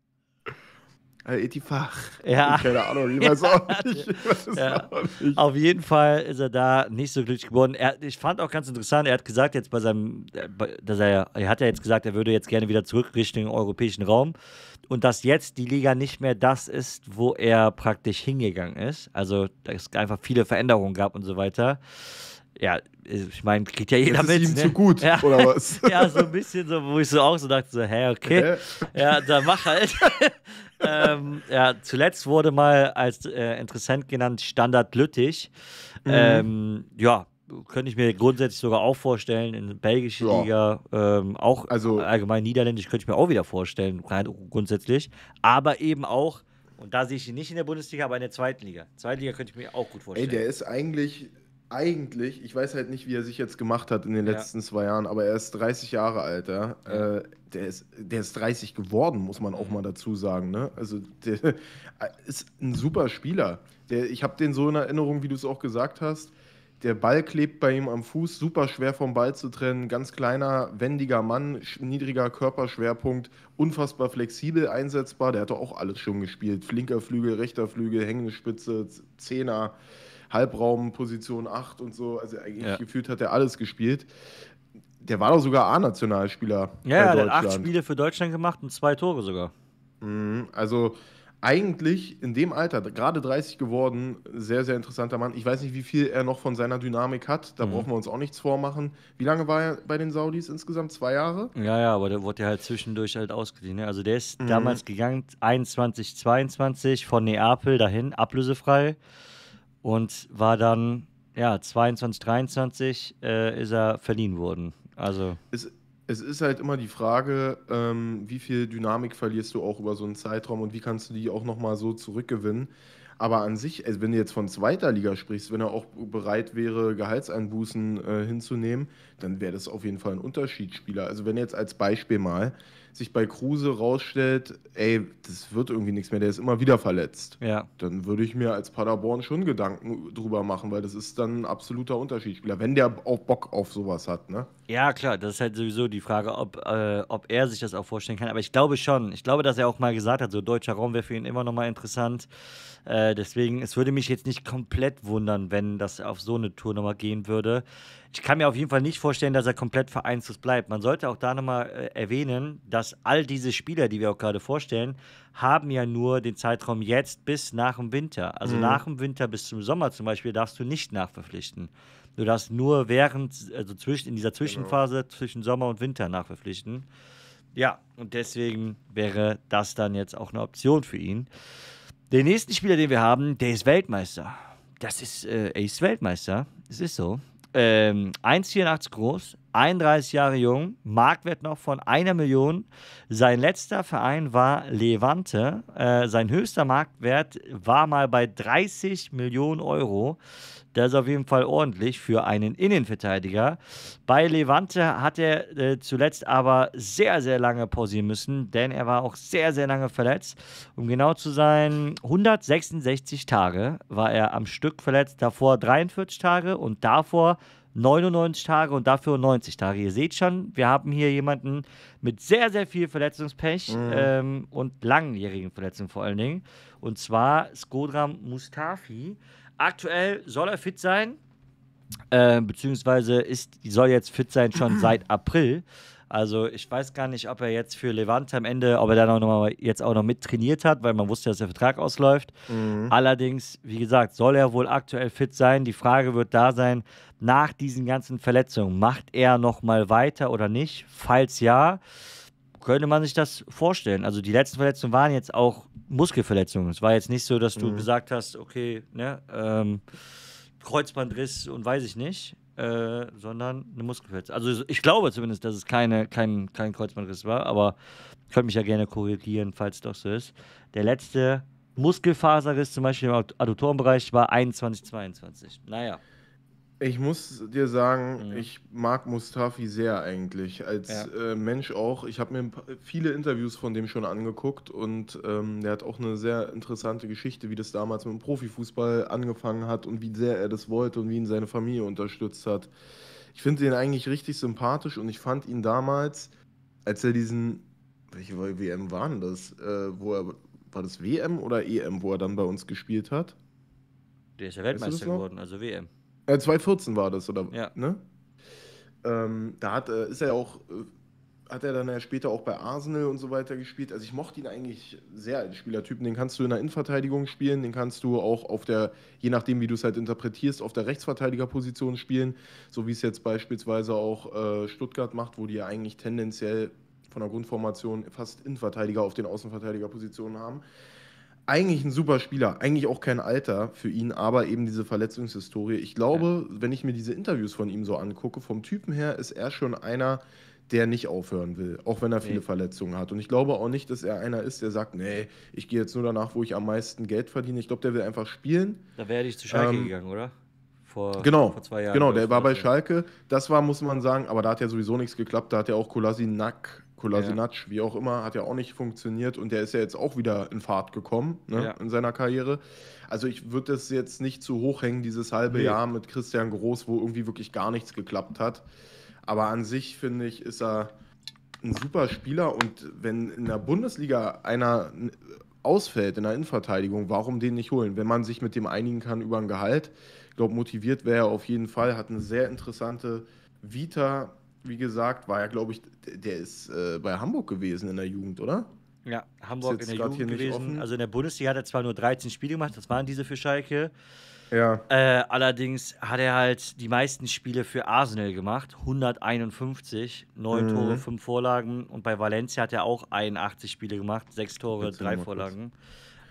Äh, Etifach. Ja. Keine Ahnung, ich weiß auch nicht. Weiß ja. auch nicht. Auf jeden Fall ist er da nicht so glücklich geworden. Er, ich fand auch ganz interessant, er hat gesagt jetzt bei seinem, äh, dass er, er hat ja jetzt gesagt, er würde jetzt gerne wieder zurück Richtung europäischen Raum und dass jetzt die Liga nicht mehr das ist, wo er praktisch hingegangen ist. Also, dass es einfach viele Veränderungen gab und so weiter ja, also, ich meine, kriegt ja jeder das mit. Ist ihm ne? zu gut, ja. oder was? ja, so ein bisschen so, wo ich so auch so dachte, so, hä, okay. Hä? Ja, dann mach halt. ähm, ja, zuletzt wurde mal als äh, Interessent genannt Standard Lüttich. Mhm. Ähm, ja, könnte ich mir grundsätzlich sogar auch vorstellen, in belgische ja. Liga, ähm, auch also, allgemein niederländisch könnte ich mir auch wieder vorstellen, grundsätzlich. Aber eben auch, und da sehe ich ihn nicht in der Bundesliga, aber in der zweiten Liga. Liga könnte ich mir auch gut vorstellen. Ey, der ist eigentlich eigentlich, ich weiß halt nicht, wie er sich jetzt gemacht hat in den letzten ja. zwei Jahren, aber er ist 30 Jahre alt, ja. ja. Äh, der, ist, der ist 30 geworden, muss man auch mal dazu sagen. Ne? Also der ist ein super Spieler. Der, ich habe den so in Erinnerung, wie du es auch gesagt hast. Der Ball klebt bei ihm am Fuß, super schwer vom Ball zu trennen. Ganz kleiner, wendiger Mann, niedriger Körperschwerpunkt, unfassbar flexibel einsetzbar. Der hat doch auch alles schon gespielt. Flinker Flügel, rechter Flügel, hängende Spitze, Zehner. Halbraumposition 8 und so. Also eigentlich ja. gefühlt hat er alles gespielt. Der war doch sogar A-Nationalspieler. Ja, der hat acht Spiele für Deutschland gemacht und zwei Tore sogar. Mhm, also eigentlich in dem Alter, gerade 30 geworden, sehr, sehr interessanter Mann. Ich weiß nicht, wie viel er noch von seiner Dynamik hat. Da mhm. brauchen wir uns auch nichts vormachen. Wie lange war er bei den Saudis insgesamt? Zwei Jahre? Ja, ja, aber der wurde ja halt zwischendurch halt ausgeliehen. Ne? Also der ist mhm. damals gegangen, 21, 22 von Neapel dahin, ablösefrei und war dann, ja, 22, 23 äh, ist er verliehen worden. Also. Es, es ist halt immer die Frage, ähm, wie viel Dynamik verlierst du auch über so einen Zeitraum und wie kannst du die auch nochmal so zurückgewinnen. Aber an sich, also wenn du jetzt von zweiter Liga sprichst, wenn er auch bereit wäre, Gehaltseinbußen äh, hinzunehmen, dann wäre das auf jeden Fall ein Unterschiedsspieler. Also wenn jetzt als Beispiel mal, sich bei Kruse rausstellt, ey, das wird irgendwie nichts mehr, der ist immer wieder verletzt, ja. dann würde ich mir als Paderborn schon Gedanken drüber machen, weil das ist dann ein absoluter Unterschiedsspieler, wenn der auch Bock auf sowas hat, ne? Ja, klar, das ist halt sowieso die Frage, ob, äh, ob er sich das auch vorstellen kann, aber ich glaube schon, ich glaube, dass er auch mal gesagt hat, so deutscher Raum wäre für ihn immer noch mal interessant, äh, deswegen, es würde mich jetzt nicht komplett wundern, wenn das auf so eine Tour nochmal gehen würde ich kann mir auf jeden Fall nicht vorstellen, dass er komplett vereinslos bleibt. Man sollte auch da nochmal äh, erwähnen, dass all diese Spieler, die wir auch gerade vorstellen, haben ja nur den Zeitraum jetzt bis nach dem Winter. Also mhm. nach dem Winter bis zum Sommer zum Beispiel darfst du nicht nachverpflichten. Du darfst nur während, also zwischen, in dieser genau. Zwischenphase genau. zwischen Sommer und Winter nachverpflichten. Ja, und deswegen wäre das dann jetzt auch eine Option für ihn. Den nächsten Spieler, den wir haben, der ist Weltmeister. Das ist, äh, er ist Weltmeister. Es ist so ähm, 1,84 groß, 31 Jahre jung, Marktwert noch von einer Million. Sein letzter Verein war Levante. Äh, sein höchster Marktwert war mal bei 30 Millionen Euro. Das ist auf jeden Fall ordentlich für einen Innenverteidiger. Bei Levante hat er äh, zuletzt aber sehr, sehr lange pausieren müssen, denn er war auch sehr, sehr lange verletzt. Um genau zu sein, 166 Tage war er am Stück verletzt, davor 43 Tage und davor 99 Tage und dafür 90 Tage. Ihr seht schon, wir haben hier jemanden mit sehr, sehr viel Verletzungspech mhm. ähm, und langjährigen Verletzungen vor allen Dingen. Und zwar Skodram Mustafi. Aktuell soll er fit sein, äh, beziehungsweise ist, soll jetzt fit sein schon mhm. seit April. Also ich weiß gar nicht, ob er jetzt für Levante am Ende, ob er dann auch noch mal, jetzt auch noch mit trainiert hat, weil man wusste, dass der Vertrag ausläuft. Mhm. Allerdings, wie gesagt, soll er wohl aktuell fit sein. Die Frage wird da sein, nach diesen ganzen Verletzungen, macht er noch mal weiter oder nicht? Falls ja, könnte man sich das vorstellen. Also die letzten Verletzungen waren jetzt auch Muskelverletzungen. Es war jetzt nicht so, dass du mhm. gesagt hast, okay, ne, ähm, Kreuzbandriss und weiß ich nicht, äh, sondern eine Muskelverletzung. Also ich glaube zumindest, dass es keine, kein, kein Kreuzbandriss war, aber ich könnte mich ja gerne korrigieren, falls doch so ist. Der letzte Muskelfaserriss zum Beispiel im Adduktorenbereich war 21, 22. Naja. Ich muss dir sagen, mhm. ich mag Mustafi sehr eigentlich, als ja. äh, Mensch auch. Ich habe mir viele Interviews von dem schon angeguckt und ähm, der hat auch eine sehr interessante Geschichte, wie das damals mit dem Profifußball angefangen hat und wie sehr er das wollte und wie ihn seine Familie unterstützt hat. Ich finde ihn eigentlich richtig sympathisch und ich fand ihn damals, als er diesen, welche WM waren das, äh, wo er, war das WM oder EM, wo er dann bei uns gespielt hat? Der ist ja Weltmeister weißt du geworden, also WM. Äh, 2014 war das, oder? Ja. Ne? Ähm, da hat, äh, ist er auch, äh, hat er dann ja später auch bei Arsenal und so weiter gespielt. Also ich mochte ihn eigentlich sehr als Spielertypen. Den kannst du in der Innenverteidigung spielen, den kannst du auch auf der, je nachdem wie du es halt interpretierst, auf der Rechtsverteidigerposition spielen, so wie es jetzt beispielsweise auch äh, Stuttgart macht, wo die ja eigentlich tendenziell von der Grundformation fast Innenverteidiger auf den Außenverteidigerpositionen haben eigentlich ein super Spieler, eigentlich auch kein Alter für ihn, aber eben diese Verletzungshistorie. Ich glaube, ja. wenn ich mir diese Interviews von ihm so angucke, vom Typen her ist er schon einer, der nicht aufhören will, auch wenn er viele nee. Verletzungen hat. Und ich glaube auch nicht, dass er einer ist, der sagt, nee, ich gehe jetzt nur danach, wo ich am meisten Geld verdiene. Ich glaube, der will einfach spielen. Da wäre ich zu Schalke ähm, gegangen, oder? Vor, genau, vor zwei Jahren. Genau, der war bei Schalke. Das war, muss man sagen, aber da hat ja sowieso nichts geklappt. Da hat ja auch Kolasi Nack Kolasinac, ja. wie auch immer, hat ja auch nicht funktioniert und der ist ja jetzt auch wieder in Fahrt gekommen ne, ja. in seiner Karriere. Also ich würde das jetzt nicht zu hoch hängen, dieses halbe nee. Jahr mit Christian Groß, wo irgendwie wirklich gar nichts geklappt hat. Aber an sich finde ich, ist er ein super Spieler und wenn in der Bundesliga einer ausfällt in der Innenverteidigung, warum den nicht holen? Wenn man sich mit dem einigen kann über ein Gehalt, ich glaube, motiviert wäre er auf jeden Fall, hat eine sehr interessante Vita, wie gesagt, war ja, glaube ich, der ist äh, bei Hamburg gewesen in der Jugend, oder? Ja, Hamburg in der Jugend gewesen. Also in der Bundesliga hat er zwar nur 13 Spiele gemacht, das waren diese für Schalke. Ja. Äh, allerdings hat er halt die meisten Spiele für Arsenal gemacht, 151, 9 mhm. Tore, 5 Vorlagen. Und bei Valencia hat er auch 81 Spiele gemacht, 6 Tore, 3 Vorlagen. Kurz.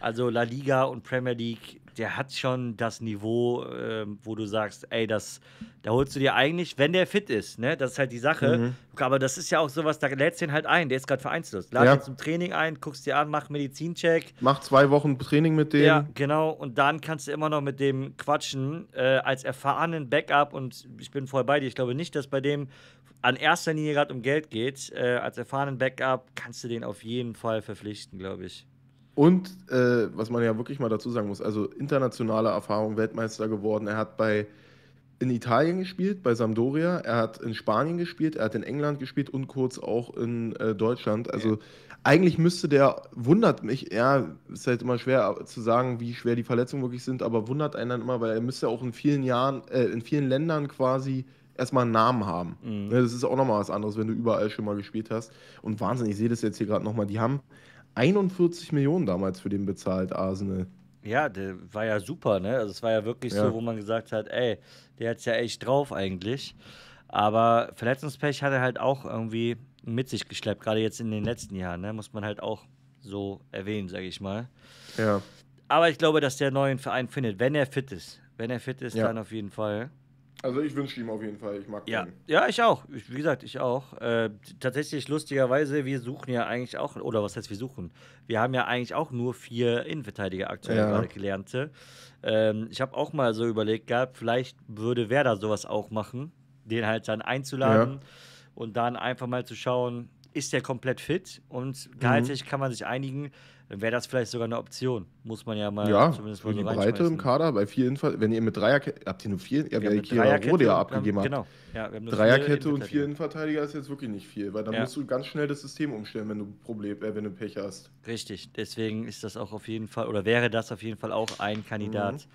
Also La Liga und Premier League der hat schon das Niveau, äh, wo du sagst, ey, das, da holst du dir eigentlich, wenn der fit ist, ne? Das ist halt die Sache. Mhm. Aber das ist ja auch sowas, da lädst du ihn halt ein, der ist gerade vereinslos. Lad ja. ihn zum Training ein, guckst dir an, mach Medizincheck. Mach zwei Wochen Training mit dem. Ja, genau. Und dann kannst du immer noch mit dem quatschen, äh, als erfahrenen Backup. Und ich bin voll bei dir, ich glaube nicht, dass bei dem an erster Linie gerade um Geld geht. Äh, als erfahrenen Backup kannst du den auf jeden Fall verpflichten, glaube ich. Und äh, was man ja wirklich mal dazu sagen muss, also internationale Erfahrung, Weltmeister geworden. Er hat bei in Italien gespielt, bei Sampdoria, er hat in Spanien gespielt, er hat in England gespielt und kurz auch in äh, Deutschland. Also ja. eigentlich müsste der, wundert mich, ja, ist halt immer schwer zu sagen, wie schwer die Verletzungen wirklich sind, aber wundert einen dann immer, weil er müsste auch in vielen Jahren, äh, in vielen Ländern quasi erstmal einen Namen haben. Mhm. Ne, das ist auch nochmal was anderes, wenn du überall schon mal gespielt hast. Und Wahnsinn, ich sehe das jetzt hier gerade nochmal, die haben 41 Millionen damals für den bezahlt, Arsenal. Ja, der war ja super, ne? Also es war ja wirklich ja. so, wo man gesagt hat, ey, der hat es ja echt drauf eigentlich. Aber Verletzungspech hat er halt auch irgendwie mit sich geschleppt, gerade jetzt in den letzten Jahren, ne? Muss man halt auch so erwähnen, sage ich mal. Ja. Aber ich glaube, dass der neuen Verein findet, wenn er fit ist. Wenn er fit ist, ja. dann auf jeden Fall. Also ich wünsche ihm auf jeden Fall, ich mag ja. Den. Ja, ich auch. Ich, wie gesagt, ich auch. Äh, tatsächlich lustigerweise, wir suchen ja eigentlich auch, oder was heißt wir suchen? Wir haben ja eigentlich auch nur vier Innenverteidiger aktuell ja. gerade gelernte. Ähm, ich habe auch mal so überlegt gehabt, vielleicht würde Werder sowas auch machen, den halt dann einzuladen ja. und dann einfach mal zu schauen, ist der komplett fit und gehaltlich mhm. kann man sich einigen, dann wäre das vielleicht sogar eine Option. Muss man ja mal ja, zumindest mal so die Breite im Kader, bei vier Infa wenn ihr mit Dreierkette, habt ihr nur vier, ja, weil Kira Rode ja abgegeben haben, Genau. Ja, Dreierkette und vier Innenverteidiger ist jetzt wirklich nicht viel, weil dann ja. musst du ganz schnell das System umstellen, wenn du Problem, äh, wenn du Pech hast. Richtig, deswegen ist das auch auf jeden Fall, oder wäre das auf jeden Fall auch ein Kandidat.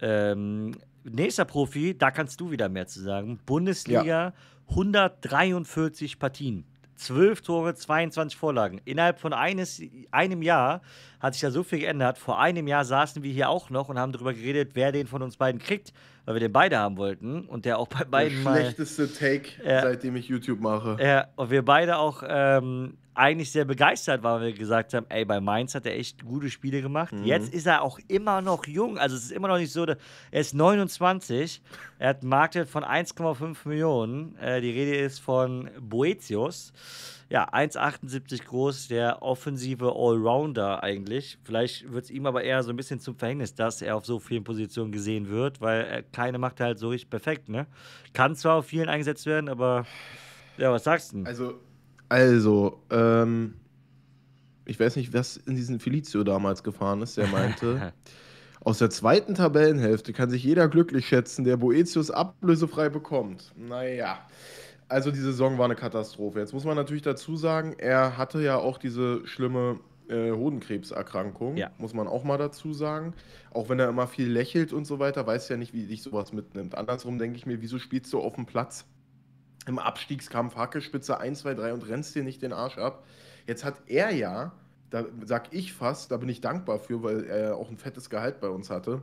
Mhm. Ähm, nächster Profi, da kannst du wieder mehr zu sagen. Bundesliga ja. 143 Partien. 12 Tore, 22 Vorlagen. Innerhalb von eines, einem Jahr hat sich da so viel geändert. Vor einem Jahr saßen wir hier auch noch und haben darüber geredet, wer den von uns beiden kriegt, weil wir den beide haben wollten und der auch bei beiden der mal. schlechteste Take, äh, seitdem ich YouTube mache. Ja, äh, und wir beide auch ähm, eigentlich sehr begeistert weil wir gesagt haben, ey, bei Mainz hat er echt gute Spiele gemacht. Mhm. Jetzt ist er auch immer noch jung. Also es ist immer noch nicht so, er ist 29, er hat einen Marktwert von 1,5 Millionen. Äh, die Rede ist von Boetius. Ja, 1,78 groß, der offensive Allrounder eigentlich. Vielleicht wird es ihm aber eher so ein bisschen zum Verhängnis, dass er auf so vielen Positionen gesehen wird, weil keine macht er halt so richtig perfekt, ne? Kann zwar auf vielen eingesetzt werden, aber ja, was sagst du? Also also, ähm, ich weiß nicht, was in diesen Felicio damals gefahren ist, der meinte. Aus der zweiten Tabellenhälfte kann sich jeder glücklich schätzen, der Boetius ablösefrei bekommt. Naja, also die Saison war eine Katastrophe. Jetzt muss man natürlich dazu sagen, er hatte ja auch diese schlimme äh, Hodenkrebserkrankung, ja. muss man auch mal dazu sagen. Auch wenn er immer viel lächelt und so weiter, weiß ja nicht, wie dich sowas mitnimmt. Andersrum denke ich mir, wieso spielst du auf dem Platz, im Abstiegskampf Hackespitze 1, 2, 3 und rennst dir nicht den Arsch ab. Jetzt hat er ja, da sag ich fast, da bin ich dankbar für, weil er auch ein fettes Gehalt bei uns hatte.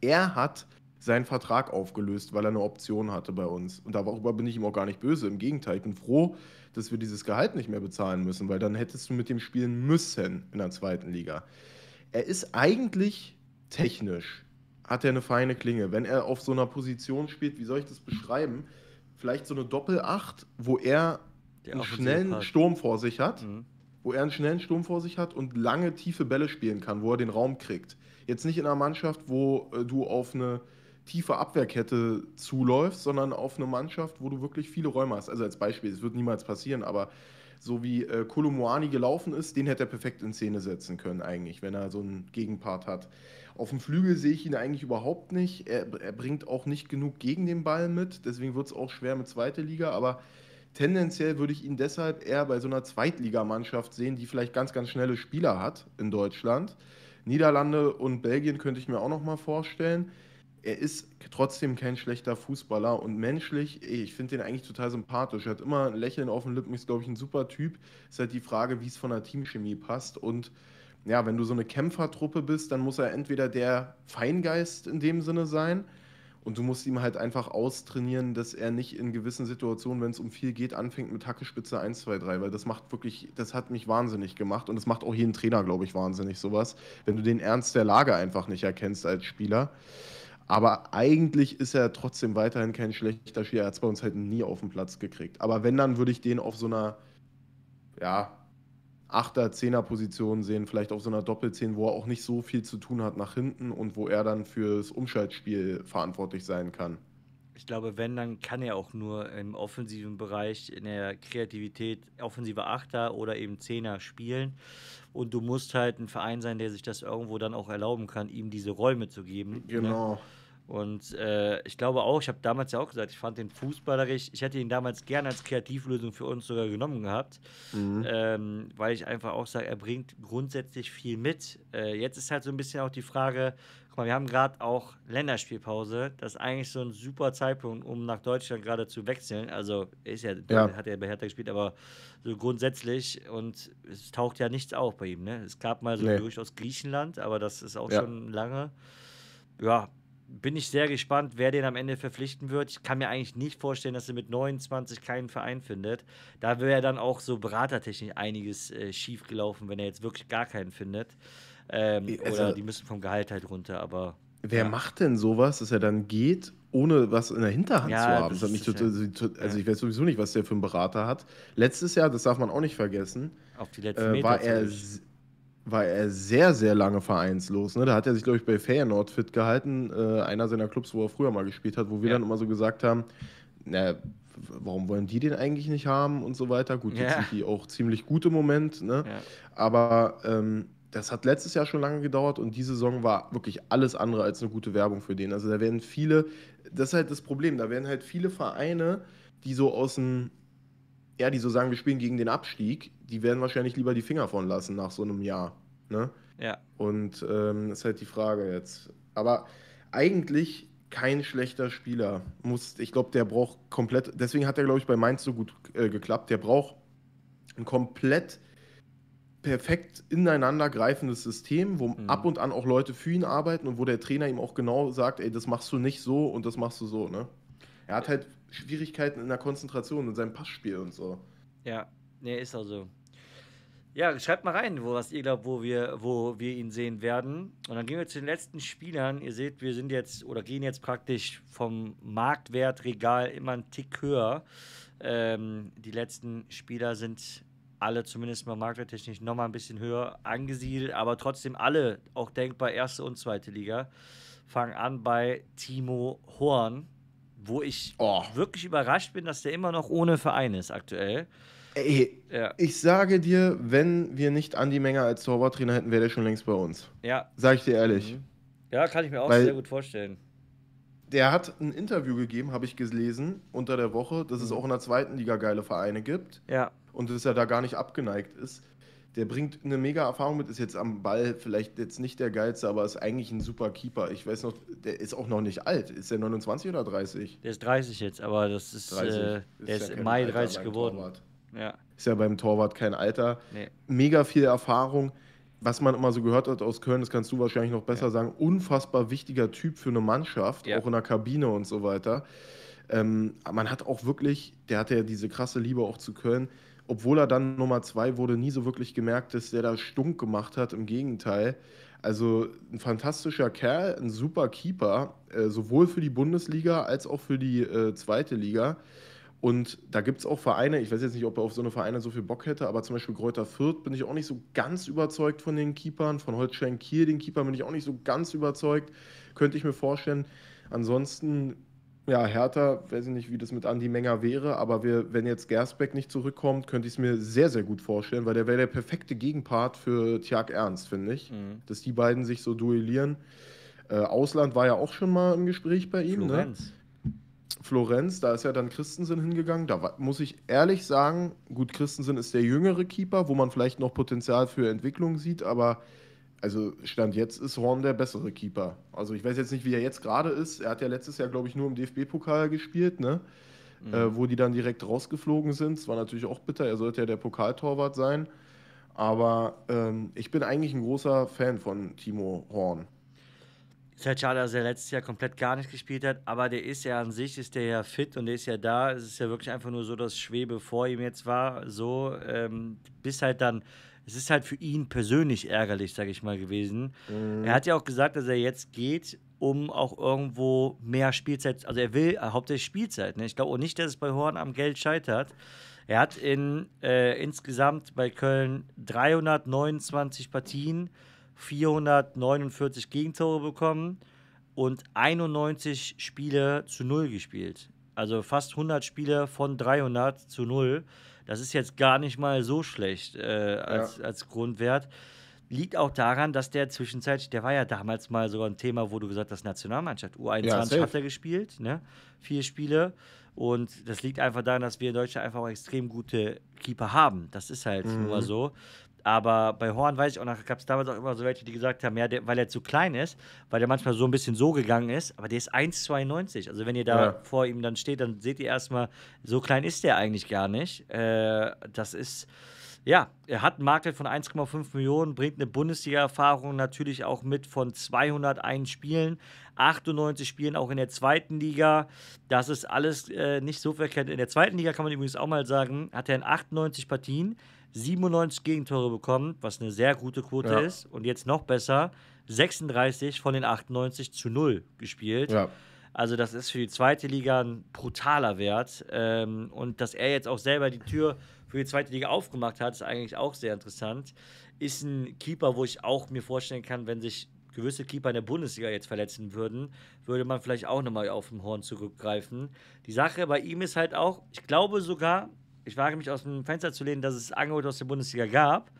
Er hat seinen Vertrag aufgelöst, weil er eine Option hatte bei uns. Und darüber bin ich ihm auch gar nicht böse. Im Gegenteil, ich bin froh, dass wir dieses Gehalt nicht mehr bezahlen müssen, weil dann hättest du mit dem spielen müssen in der zweiten Liga. Er ist eigentlich technisch, hat er eine feine Klinge. Wenn er auf so einer Position spielt, wie soll ich das beschreiben? vielleicht so eine Doppel-8, wo er die einen schnellen hat. Sturm vor sich hat. Mhm. Wo er einen schnellen Sturm vor sich hat und lange tiefe Bälle spielen kann, wo er den Raum kriegt. Jetzt nicht in einer Mannschaft, wo äh, du auf eine tiefe Abwehrkette zuläufst, sondern auf eine Mannschaft, wo du wirklich viele Räume hast. Also als Beispiel, es wird niemals passieren, aber so wie äh, Kolomoani gelaufen ist, den hätte er perfekt in Szene setzen können eigentlich, wenn er so einen Gegenpart hat. Auf dem Flügel sehe ich ihn eigentlich überhaupt nicht. Er, er bringt auch nicht genug gegen den Ball mit, deswegen wird es auch schwer mit zweiter Liga, aber tendenziell würde ich ihn deshalb eher bei so einer Zweitligamannschaft sehen, die vielleicht ganz, ganz schnelle Spieler hat in Deutschland. Niederlande und Belgien könnte ich mir auch noch mal vorstellen er ist trotzdem kein schlechter Fußballer und menschlich, ey, ich finde den eigentlich total sympathisch. Er hat immer ein Lächeln auf den Lippen, ist, glaube ich, ein super Typ. Ist halt die Frage, wie es von der Teamchemie passt. Und ja, wenn du so eine Kämpfertruppe bist, dann muss er entweder der Feingeist in dem Sinne sein und du musst ihm halt einfach austrainieren, dass er nicht in gewissen Situationen, wenn es um viel geht, anfängt mit Hackespitze 1, 2, 3, weil das macht wirklich, das hat mich wahnsinnig gemacht und das macht auch jeden Trainer, glaube ich, wahnsinnig sowas, wenn du den Ernst der Lage einfach nicht erkennst als Spieler. Aber eigentlich ist er trotzdem weiterhin kein schlechter Spieler. Er hat es bei uns halt nie auf den Platz gekriegt. Aber wenn, dann würde ich den auf so einer, ja, 8er, 10er Position sehen, vielleicht auf so einer Doppelzehn, wo er auch nicht so viel zu tun hat nach hinten und wo er dann fürs Umschaltspiel verantwortlich sein kann. Ich glaube, wenn, dann kann er auch nur im offensiven Bereich, in der Kreativität, offensiver Achter oder eben Zehner spielen. Und du musst halt ein Verein sein, der sich das irgendwo dann auch erlauben kann, ihm diese Räume zu geben. Ne? Genau. Ne? Und äh, ich glaube auch, ich habe damals ja auch gesagt, ich fand den fußballerisch, ich hätte ihn damals gerne als Kreativlösung für uns sogar genommen gehabt, mhm. ähm, weil ich einfach auch sage, er bringt grundsätzlich viel mit. Äh, jetzt ist halt so ein bisschen auch die Frage, Guck mal, wir haben gerade auch Länderspielpause. Das ist eigentlich so ein super Zeitpunkt, um nach Deutschland gerade zu wechseln. Also ist ja, ja. hat er ja bei Hertha gespielt, aber so grundsätzlich und es taucht ja nichts auf bei ihm. Ne? Es gab mal so nee. durchaus Griechenland, aber das ist auch ja. schon lange. Ja, bin ich sehr gespannt, wer den am Ende verpflichten wird. Ich kann mir eigentlich nicht vorstellen, dass er mit 29 keinen Verein findet. Da wäre dann auch so beratertechnisch einiges äh, schief gelaufen, wenn er jetzt wirklich gar keinen findet. Ähm, also, oder die müssen vom Gehalt halt runter, aber. Wer ja. macht denn sowas, dass er dann geht, ohne was in der Hinterhand ja, zu haben? Das das nicht, also, ja. also, ich weiß sowieso nicht, was der für einen Berater hat. Letztes Jahr, das darf man auch nicht vergessen, Auf die letzten äh, war, Meter er, war er sehr, sehr lange vereinslos. Ne? Da hat er sich, glaube ich, bei Feyenoord fit gehalten, äh, einer seiner Clubs, wo er früher mal gespielt hat, wo wir dann immer so gesagt haben, na, warum wollen die den eigentlich nicht haben und so weiter. Gut, jetzt sind die auch ziemlich gut im Moment, ne? aber ähm, das hat letztes Jahr schon lange gedauert und diese Saison war wirklich alles andere als eine gute Werbung für den. Also da werden viele, das ist halt das Problem, da werden halt viele Vereine, die so aus dem, ja, die so sagen, wir spielen gegen den Abstieg, die werden wahrscheinlich lieber die Finger von lassen nach so einem Jahr. Ne? Ja. Und ähm, das ist halt die Frage jetzt. Aber eigentlich kein schlechter Spieler. Muss, ich glaube, der braucht komplett, deswegen hat er, glaube ich, bei Mainz so gut äh, geklappt, der braucht ein komplett perfekt ineinander greifendes System, wo mhm. ab und an auch Leute für ihn arbeiten und wo der Trainer ihm auch genau sagt, ey, das machst du nicht so und das machst du so, ne? Er hat halt Schwierigkeiten in der Konzentration und seinem Passspiel und so. Ja, nee, ist auch so. Ja, schreibt mal rein, wo was ihr glaubt, wo wir, wo wir ihn sehen werden. Und dann gehen wir zu den letzten Spielern. Ihr seht, wir sind jetzt oder gehen jetzt praktisch vom Marktwertregal immer einen Tick höher. Ähm, die letzten Spieler sind alle zumindest mal maklertechnisch nochmal ein bisschen höher angesiedelt, aber trotzdem alle, auch denkbar erste und zweite Liga, fangen an bei Timo Horn, wo ich oh. wirklich überrascht bin, dass der immer noch ohne Verein ist aktuell. Ey, ja. ich sage dir, wenn wir nicht Andi Menger als Torwarttrainer hätten, wäre der schon längst bei uns. Ja. Sag ich dir ehrlich. Mhm. Ja, kann ich mir auch Weil sehr gut vorstellen der hat ein Interview gegeben, habe ich gelesen, unter der Woche, dass mhm. es auch in der zweiten Liga geile Vereine gibt. Ja. Und dass er da gar nicht abgeneigt ist. Der bringt eine mega Erfahrung mit, ist jetzt am Ball vielleicht jetzt nicht der geilste, aber ist eigentlich ein super Keeper. Ich weiß noch, der ist auch noch nicht alt. Ist der 29 oder 30? Der ist 30 jetzt, aber das ist, äh, der ist, ja im Mai Alter 30 geworden. Ja. Ist ja beim Torwart kein Alter. Nee. Mega viel Erfahrung was man immer so gehört hat aus Köln, das kannst du wahrscheinlich noch besser ja. sagen, unfassbar wichtiger Typ für eine Mannschaft, ja. auch in der Kabine und so weiter. Ähm, man hat auch wirklich, der hatte ja diese krasse Liebe auch zu Köln, obwohl er dann Nummer zwei wurde, nie so wirklich gemerkt, dass der da stunk gemacht hat. Im Gegenteil. Also ein fantastischer Kerl, ein super Keeper, äh, sowohl für die Bundesliga als auch für die äh, zweite Liga. Und da gibt es auch Vereine, ich weiß jetzt nicht, ob er auf so eine Vereine so viel Bock hätte, aber zum Beispiel Kräuter Fürth bin ich auch nicht so ganz überzeugt von den Keepern. Von Holstein Kiel, den Keeper, bin ich auch nicht so ganz überzeugt. Könnte ich mir vorstellen. Ansonsten, ja, Hertha, weiß ich nicht, wie das mit Andi Menger wäre, aber wir, wenn jetzt Gersbeck nicht zurückkommt, könnte ich es mir sehr, sehr gut vorstellen, weil der wäre der perfekte Gegenpart für Tjag Ernst, finde ich. Mhm. Dass die beiden sich so duellieren. Äh, Ausland war ja auch schon mal im Gespräch bei ihm. Ne? Florenz. Ne? Florenz, da ist ja dann Christensen hingegangen. Da muss ich ehrlich sagen, gut, Christensen ist der jüngere Keeper, wo man vielleicht noch Potenzial für Entwicklung sieht, aber also Stand jetzt ist Horn der bessere Keeper. Also ich weiß jetzt nicht, wie er jetzt gerade ist. Er hat ja letztes Jahr, glaube ich, nur im DFB-Pokal gespielt, ne? Mhm. Äh, wo die dann direkt rausgeflogen sind. Es war natürlich auch bitter, er sollte ja der Pokaltorwart sein. Aber ähm, ich bin eigentlich ein großer Fan von Timo Horn. Ist halt schade, dass er letztes Jahr komplett gar nicht gespielt hat, aber der ist ja an sich, ist der ja fit und der ist ja da. Es ist ja wirklich einfach nur so, dass Schwebe vor ihm jetzt war, so, ähm, bis halt dann es ist halt für ihn persönlich ärgerlich, sage ich mal, gewesen. Mhm. Er hat ja auch gesagt, dass er jetzt geht, um auch irgendwo mehr Spielzeit, also er will äh, hauptsächlich Spielzeit. Ne? Ich glaube auch nicht, dass es bei Horn am Geld scheitert. Er hat in, äh, insgesamt bei Köln 329 Partien, 449 Gegentore bekommen und 91 Spiele zu null gespielt. Also fast 100 Spiele von 300 zu null. Das ist jetzt gar nicht mal so schlecht äh, als, ja. als Grundwert. Liegt auch daran, dass der zwischenzeitlich, der war ja damals mal sogar ein Thema, wo du gesagt hast, Nationalmannschaft, U21 ja, hat er gespielt, ne? vier Spiele. Und das liegt einfach daran, dass wir in Deutschland einfach auch extrem gute Keeper haben. Das ist halt mhm. nur so. Aber bei Horn weiß ich auch gab es damals auch immer so welche, die gesagt haben, ja, der, weil er zu klein ist, weil der manchmal so ein bisschen so gegangen ist, aber der ist 1,92. Also wenn ihr da ja. vor ihm dann steht, dann seht ihr erstmal, so klein ist der eigentlich gar nicht. Äh, das ist. Ja, er hat einen Marktwert von 1,5 Millionen, bringt eine Bundesliga-Erfahrung natürlich auch mit von 201 Spielen, 98 Spielen auch in der zweiten Liga. Das ist alles äh, nicht so verkehrt. In der zweiten Liga kann man übrigens auch mal sagen, hat er in 98 Partien 97 Gegentore bekommen, was eine sehr gute Quote ja. ist. Und jetzt noch besser, 36 von den 98 zu 0 gespielt. Ja. Also das ist für die zweite Liga ein brutaler Wert. Ähm, und dass er jetzt auch selber die Tür für die zweite Liga aufgemacht hat, ist eigentlich auch sehr interessant. Ist ein Keeper, wo ich auch mir vorstellen kann, wenn sich gewisse Keeper in der Bundesliga jetzt verletzen würden, würde man vielleicht auch nochmal auf dem Horn zurückgreifen. Die Sache bei ihm ist halt auch, ich glaube sogar, ich wage mich aus dem Fenster zu lehnen, dass es Angebot aus der Bundesliga gab.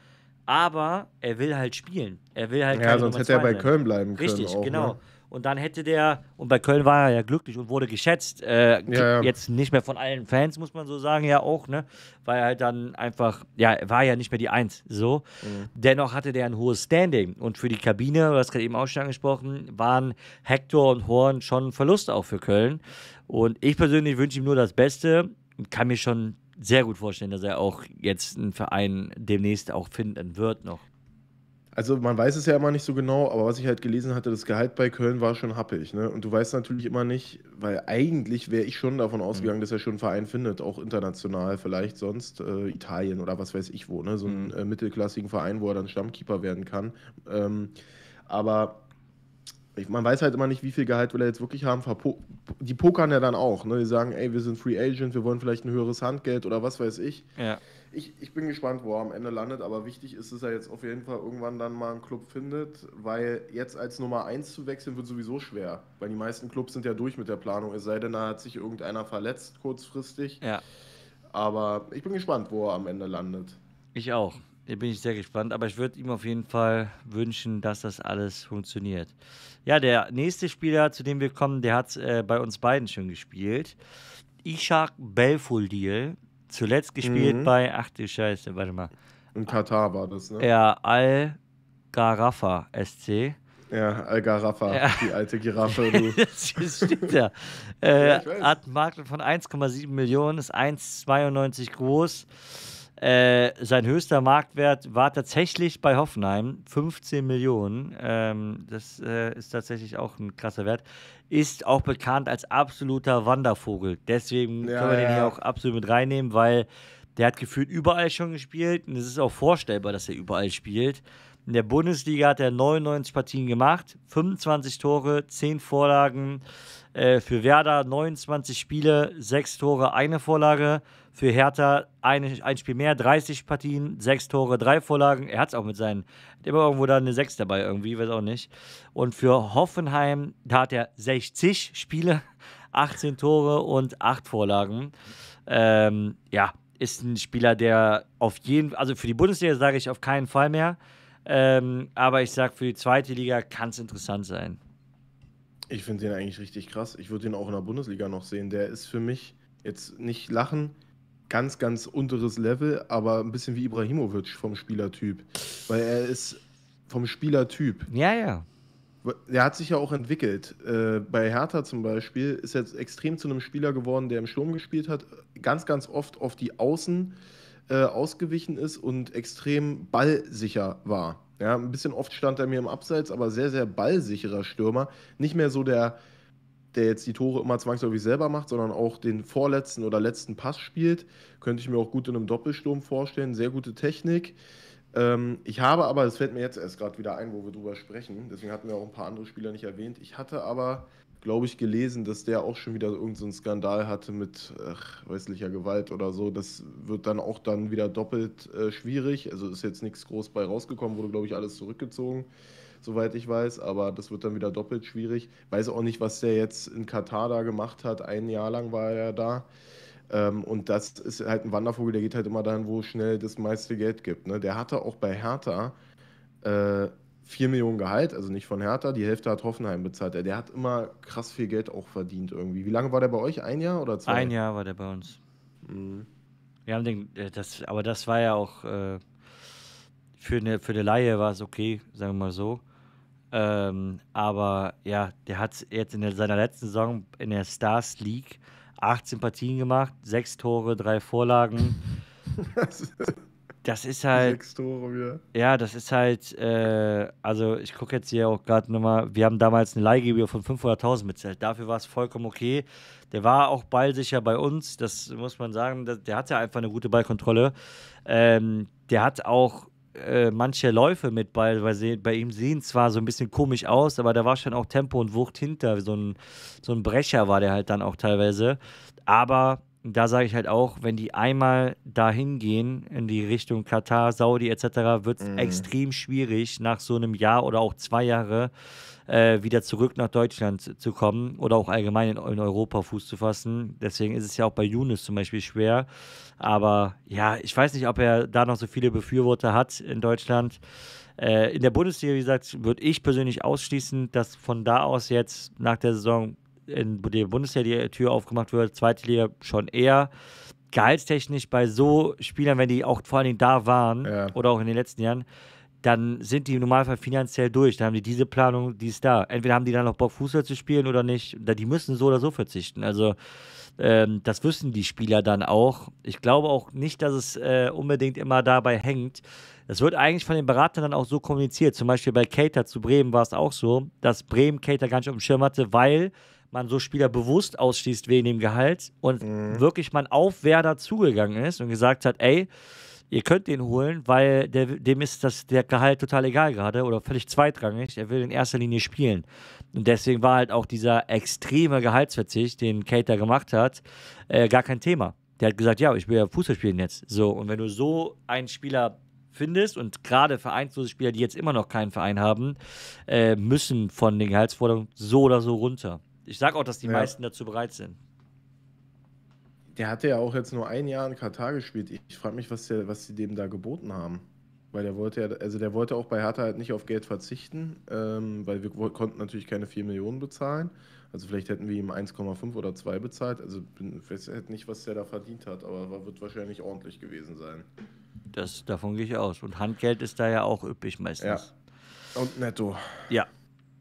Aber er will halt spielen. Er will halt. Ja, sonst Nummer hätte er bei Köln bleiben können. Richtig, auch, genau. Ne? Und dann hätte der, und bei Köln war er ja glücklich und wurde geschätzt. Äh, ja, ja. Jetzt nicht mehr von allen Fans, muss man so sagen, ja auch, ne? Weil er halt dann einfach, ja, war ja nicht mehr die Eins, so. Mhm. Dennoch hatte der ein hohes Standing. Und für die Kabine, du hast gerade eben auch schon angesprochen, waren Hector und Horn schon ein Verlust auch für Köln. Und ich persönlich wünsche ihm nur das Beste. Kann mir schon sehr gut vorstellen, dass er auch jetzt einen Verein demnächst auch finden wird noch. Also man weiß es ja immer nicht so genau, aber was ich halt gelesen hatte, das Gehalt bei Köln war schon happig. Ne? Und du weißt natürlich immer nicht, weil eigentlich wäre ich schon davon ausgegangen, mhm. dass er schon einen Verein findet, auch international vielleicht sonst, äh, Italien oder was weiß ich wo, ne? so einen mhm. äh, mittelklassigen Verein, wo er dann Stammkeeper werden kann. Ähm, aber man weiß halt immer nicht, wie viel Gehalt will er jetzt wirklich haben. Die pokern ja dann auch. Ne? Die sagen, ey, wir sind Free Agent, wir wollen vielleicht ein höheres Handgeld oder was weiß ich. Ja. Ich, ich bin gespannt, wo er am Ende landet, aber wichtig ist, dass er jetzt auf jeden Fall irgendwann dann mal einen Club findet, weil jetzt als Nummer 1 zu wechseln wird sowieso schwer, weil die meisten Clubs sind ja durch mit der Planung, es sei denn, da hat sich irgendeiner verletzt kurzfristig. Ja. Aber ich bin gespannt, wo er am Ende landet. Ich auch. Da bin ich sehr gespannt, aber ich würde ihm auf jeden Fall wünschen, dass das alles funktioniert. Ja, der nächste Spieler, zu dem wir kommen, der hat äh, bei uns beiden schon gespielt. Ishak Belfodil, zuletzt gespielt mhm. bei, ach du Scheiße, warte mal. In Katar war das, ne? Ja, Al-Garafa SC. Ja, Algarafa, ja. die alte Giraffe. Du. das stimmt ja. äh, ja hat einen Markt von 1,7 Millionen, ist 1,92 groß. Äh, sein höchster Marktwert war tatsächlich bei Hoffenheim 15 Millionen. Ähm, das äh, ist tatsächlich auch ein krasser Wert. Ist auch bekannt als absoluter Wandervogel. Deswegen ja, können wir ja. den hier auch absolut mit reinnehmen, weil der hat gefühlt überall schon gespielt und es ist auch vorstellbar, dass er überall spielt. In der Bundesliga hat er 99 Partien gemacht, 25 Tore, 10 Vorlagen. Äh, für Werder 29 Spiele, 6 Tore, eine Vorlage. Für Hertha ein, ein Spiel mehr, 30 Partien, sechs Tore, drei Vorlagen. Er hat es auch mit seinen, hat immer irgendwo da eine 6 dabei irgendwie, weiß auch nicht. Und für Hoffenheim, da hat er 60 Spiele, 18 Tore und acht Vorlagen. Ähm, ja, ist ein Spieler, der auf jeden, Fall, also für die Bundesliga sage ich auf keinen Fall mehr. Ähm, aber ich sage, für die zweite Liga kann es interessant sein. Ich finde den eigentlich richtig krass. Ich würde ihn auch in der Bundesliga noch sehen. Der ist für mich jetzt nicht lachen ganz, ganz unteres Level, aber ein bisschen wie Ibrahimovic vom Spielertyp. Weil er ist vom Spielertyp. Ja, ja. Der hat sich ja auch entwickelt. Äh, bei Hertha zum Beispiel ist er extrem zu einem Spieler geworden, der im Sturm gespielt hat, ganz, ganz oft auf die Außen äh, ausgewichen ist und extrem ballsicher war. Ja, ein bisschen oft stand er mir im Abseits, aber sehr, sehr ballsicherer Stürmer. Nicht mehr so der, der jetzt die Tore immer zwangsläufig selber macht, sondern auch den vorletzten oder letzten Pass spielt. Könnte ich mir auch gut in einem Doppelsturm vorstellen. Sehr gute Technik. Ähm, ich habe aber, das fällt mir jetzt erst gerade wieder ein, wo wir drüber sprechen, deswegen hatten wir auch ein paar andere Spieler nicht erwähnt. Ich hatte aber, glaube ich, gelesen, dass der auch schon wieder irgendeinen so Skandal hatte mit ach, häuslicher Gewalt oder so. Das wird dann auch dann wieder doppelt äh, schwierig. Also ist jetzt nichts groß bei rausgekommen, wurde, glaube ich, alles zurückgezogen soweit ich weiß. Aber das wird dann wieder doppelt schwierig. Weiß auch nicht, was der jetzt in Katar da gemacht hat. Ein Jahr lang war er da. Ähm, und das ist halt ein Wandervogel, der geht halt immer dahin, wo schnell das meiste Geld gibt. Ne? Der hatte auch bei Hertha äh, 4 Millionen Gehalt, also nicht von Hertha, die Hälfte hat Hoffenheim bezahlt. Der, der hat immer krass viel Geld auch verdient irgendwie. Wie lange war der bei euch? Ein Jahr oder zwei? Ein Jahr war der bei uns. Mhm. Wir haben den, äh, das, aber das war ja auch äh, für eine für eine Laie war es okay, sagen wir mal so. Ähm, aber ja, der hat jetzt in der, seiner letzten Saison in der Stars League 18 Partien gemacht, sechs Tore, drei Vorlagen. das ist halt. Sechs Tore wieder. Ja, das ist halt. Äh, also, ich gucke jetzt hier auch gerade nochmal. Wir haben damals eine Leihgebühr von 500.000 bezahlt. Dafür war es vollkommen okay. Der war auch ballsicher bei uns. Das muss man sagen. Der, der hatte einfach eine gute Ballkontrolle. Ähm, der hat auch äh, manche Läufe mit Ball, weil sie, bei ihm sehen zwar so ein bisschen komisch aus, aber da war schon auch Tempo und Wucht hinter. So ein, so ein Brecher war der halt dann auch teilweise. Aber da sage ich halt auch, wenn die einmal dahin gehen, in die Richtung Katar, Saudi etc., wird es mhm. extrem schwierig, nach so einem Jahr oder auch zwei Jahre äh, wieder zurück nach Deutschland zu kommen oder auch allgemein in, in, Europa Fuß zu fassen. Deswegen ist es ja auch bei Younes zum Beispiel schwer. Aber ja, ich weiß nicht, ob er da noch so viele Befürworter hat in Deutschland. Äh, in der Bundesliga, wie gesagt, würde ich persönlich ausschließen, dass von da aus jetzt nach der Saison in der Bundesliga die Tür aufgemacht wird, zweite Liga schon eher gehaltstechnisch bei so Spielern, wenn die auch vor allen Dingen da waren ja. oder auch in den letzten Jahren, dann sind die im Normalfall finanziell durch. Dann haben die diese Planung, die ist da. Entweder haben die dann noch Bock, Fußball zu spielen oder nicht. Die müssen so oder so verzichten. Also ähm, das wissen die Spieler dann auch. Ich glaube auch nicht, dass es äh, unbedingt immer dabei hängt. Das wird eigentlich von den Beratern dann auch so kommuniziert. Zum Beispiel bei Cater zu Bremen war es auch so, dass Bremen Cater gar nicht auf dem Schirm hatte, weil man so Spieler bewusst ausschließt wegen dem Gehalt und mhm. wirklich man auf Werder zugegangen ist und gesagt hat, ey, ihr könnt den holen, weil der, dem ist das, der Gehalt total egal gerade oder völlig zweitrangig. Er will in erster Linie spielen. Und deswegen war halt auch dieser extreme Gehaltsverzicht, den Cater gemacht hat, äh, gar kein Thema. Der hat gesagt, ja, ich will ja Fußball spielen jetzt. So, und wenn du so einen Spieler findest und gerade vereinslose Spieler, die jetzt immer noch keinen Verein haben, äh, müssen von den Gehaltsforderungen so oder so runter. Ich sage auch, dass die ja. meisten dazu bereit sind. Der hatte ja auch jetzt nur ein Jahr in Katar gespielt. Ich frage mich, was, der, was sie dem da geboten haben. Weil der wollte ja, also der wollte auch bei Hertha halt nicht auf Geld verzichten, ähm, weil wir konnten natürlich keine 4 Millionen bezahlen. Also vielleicht hätten wir ihm 1,5 oder 2 bezahlt. Also ich weiß halt nicht, was der da verdient hat, aber wird wahrscheinlich ordentlich gewesen sein. Das, davon gehe ich aus. Und Handgeld ist da ja auch üppig meistens. Ja. Und netto. Ja.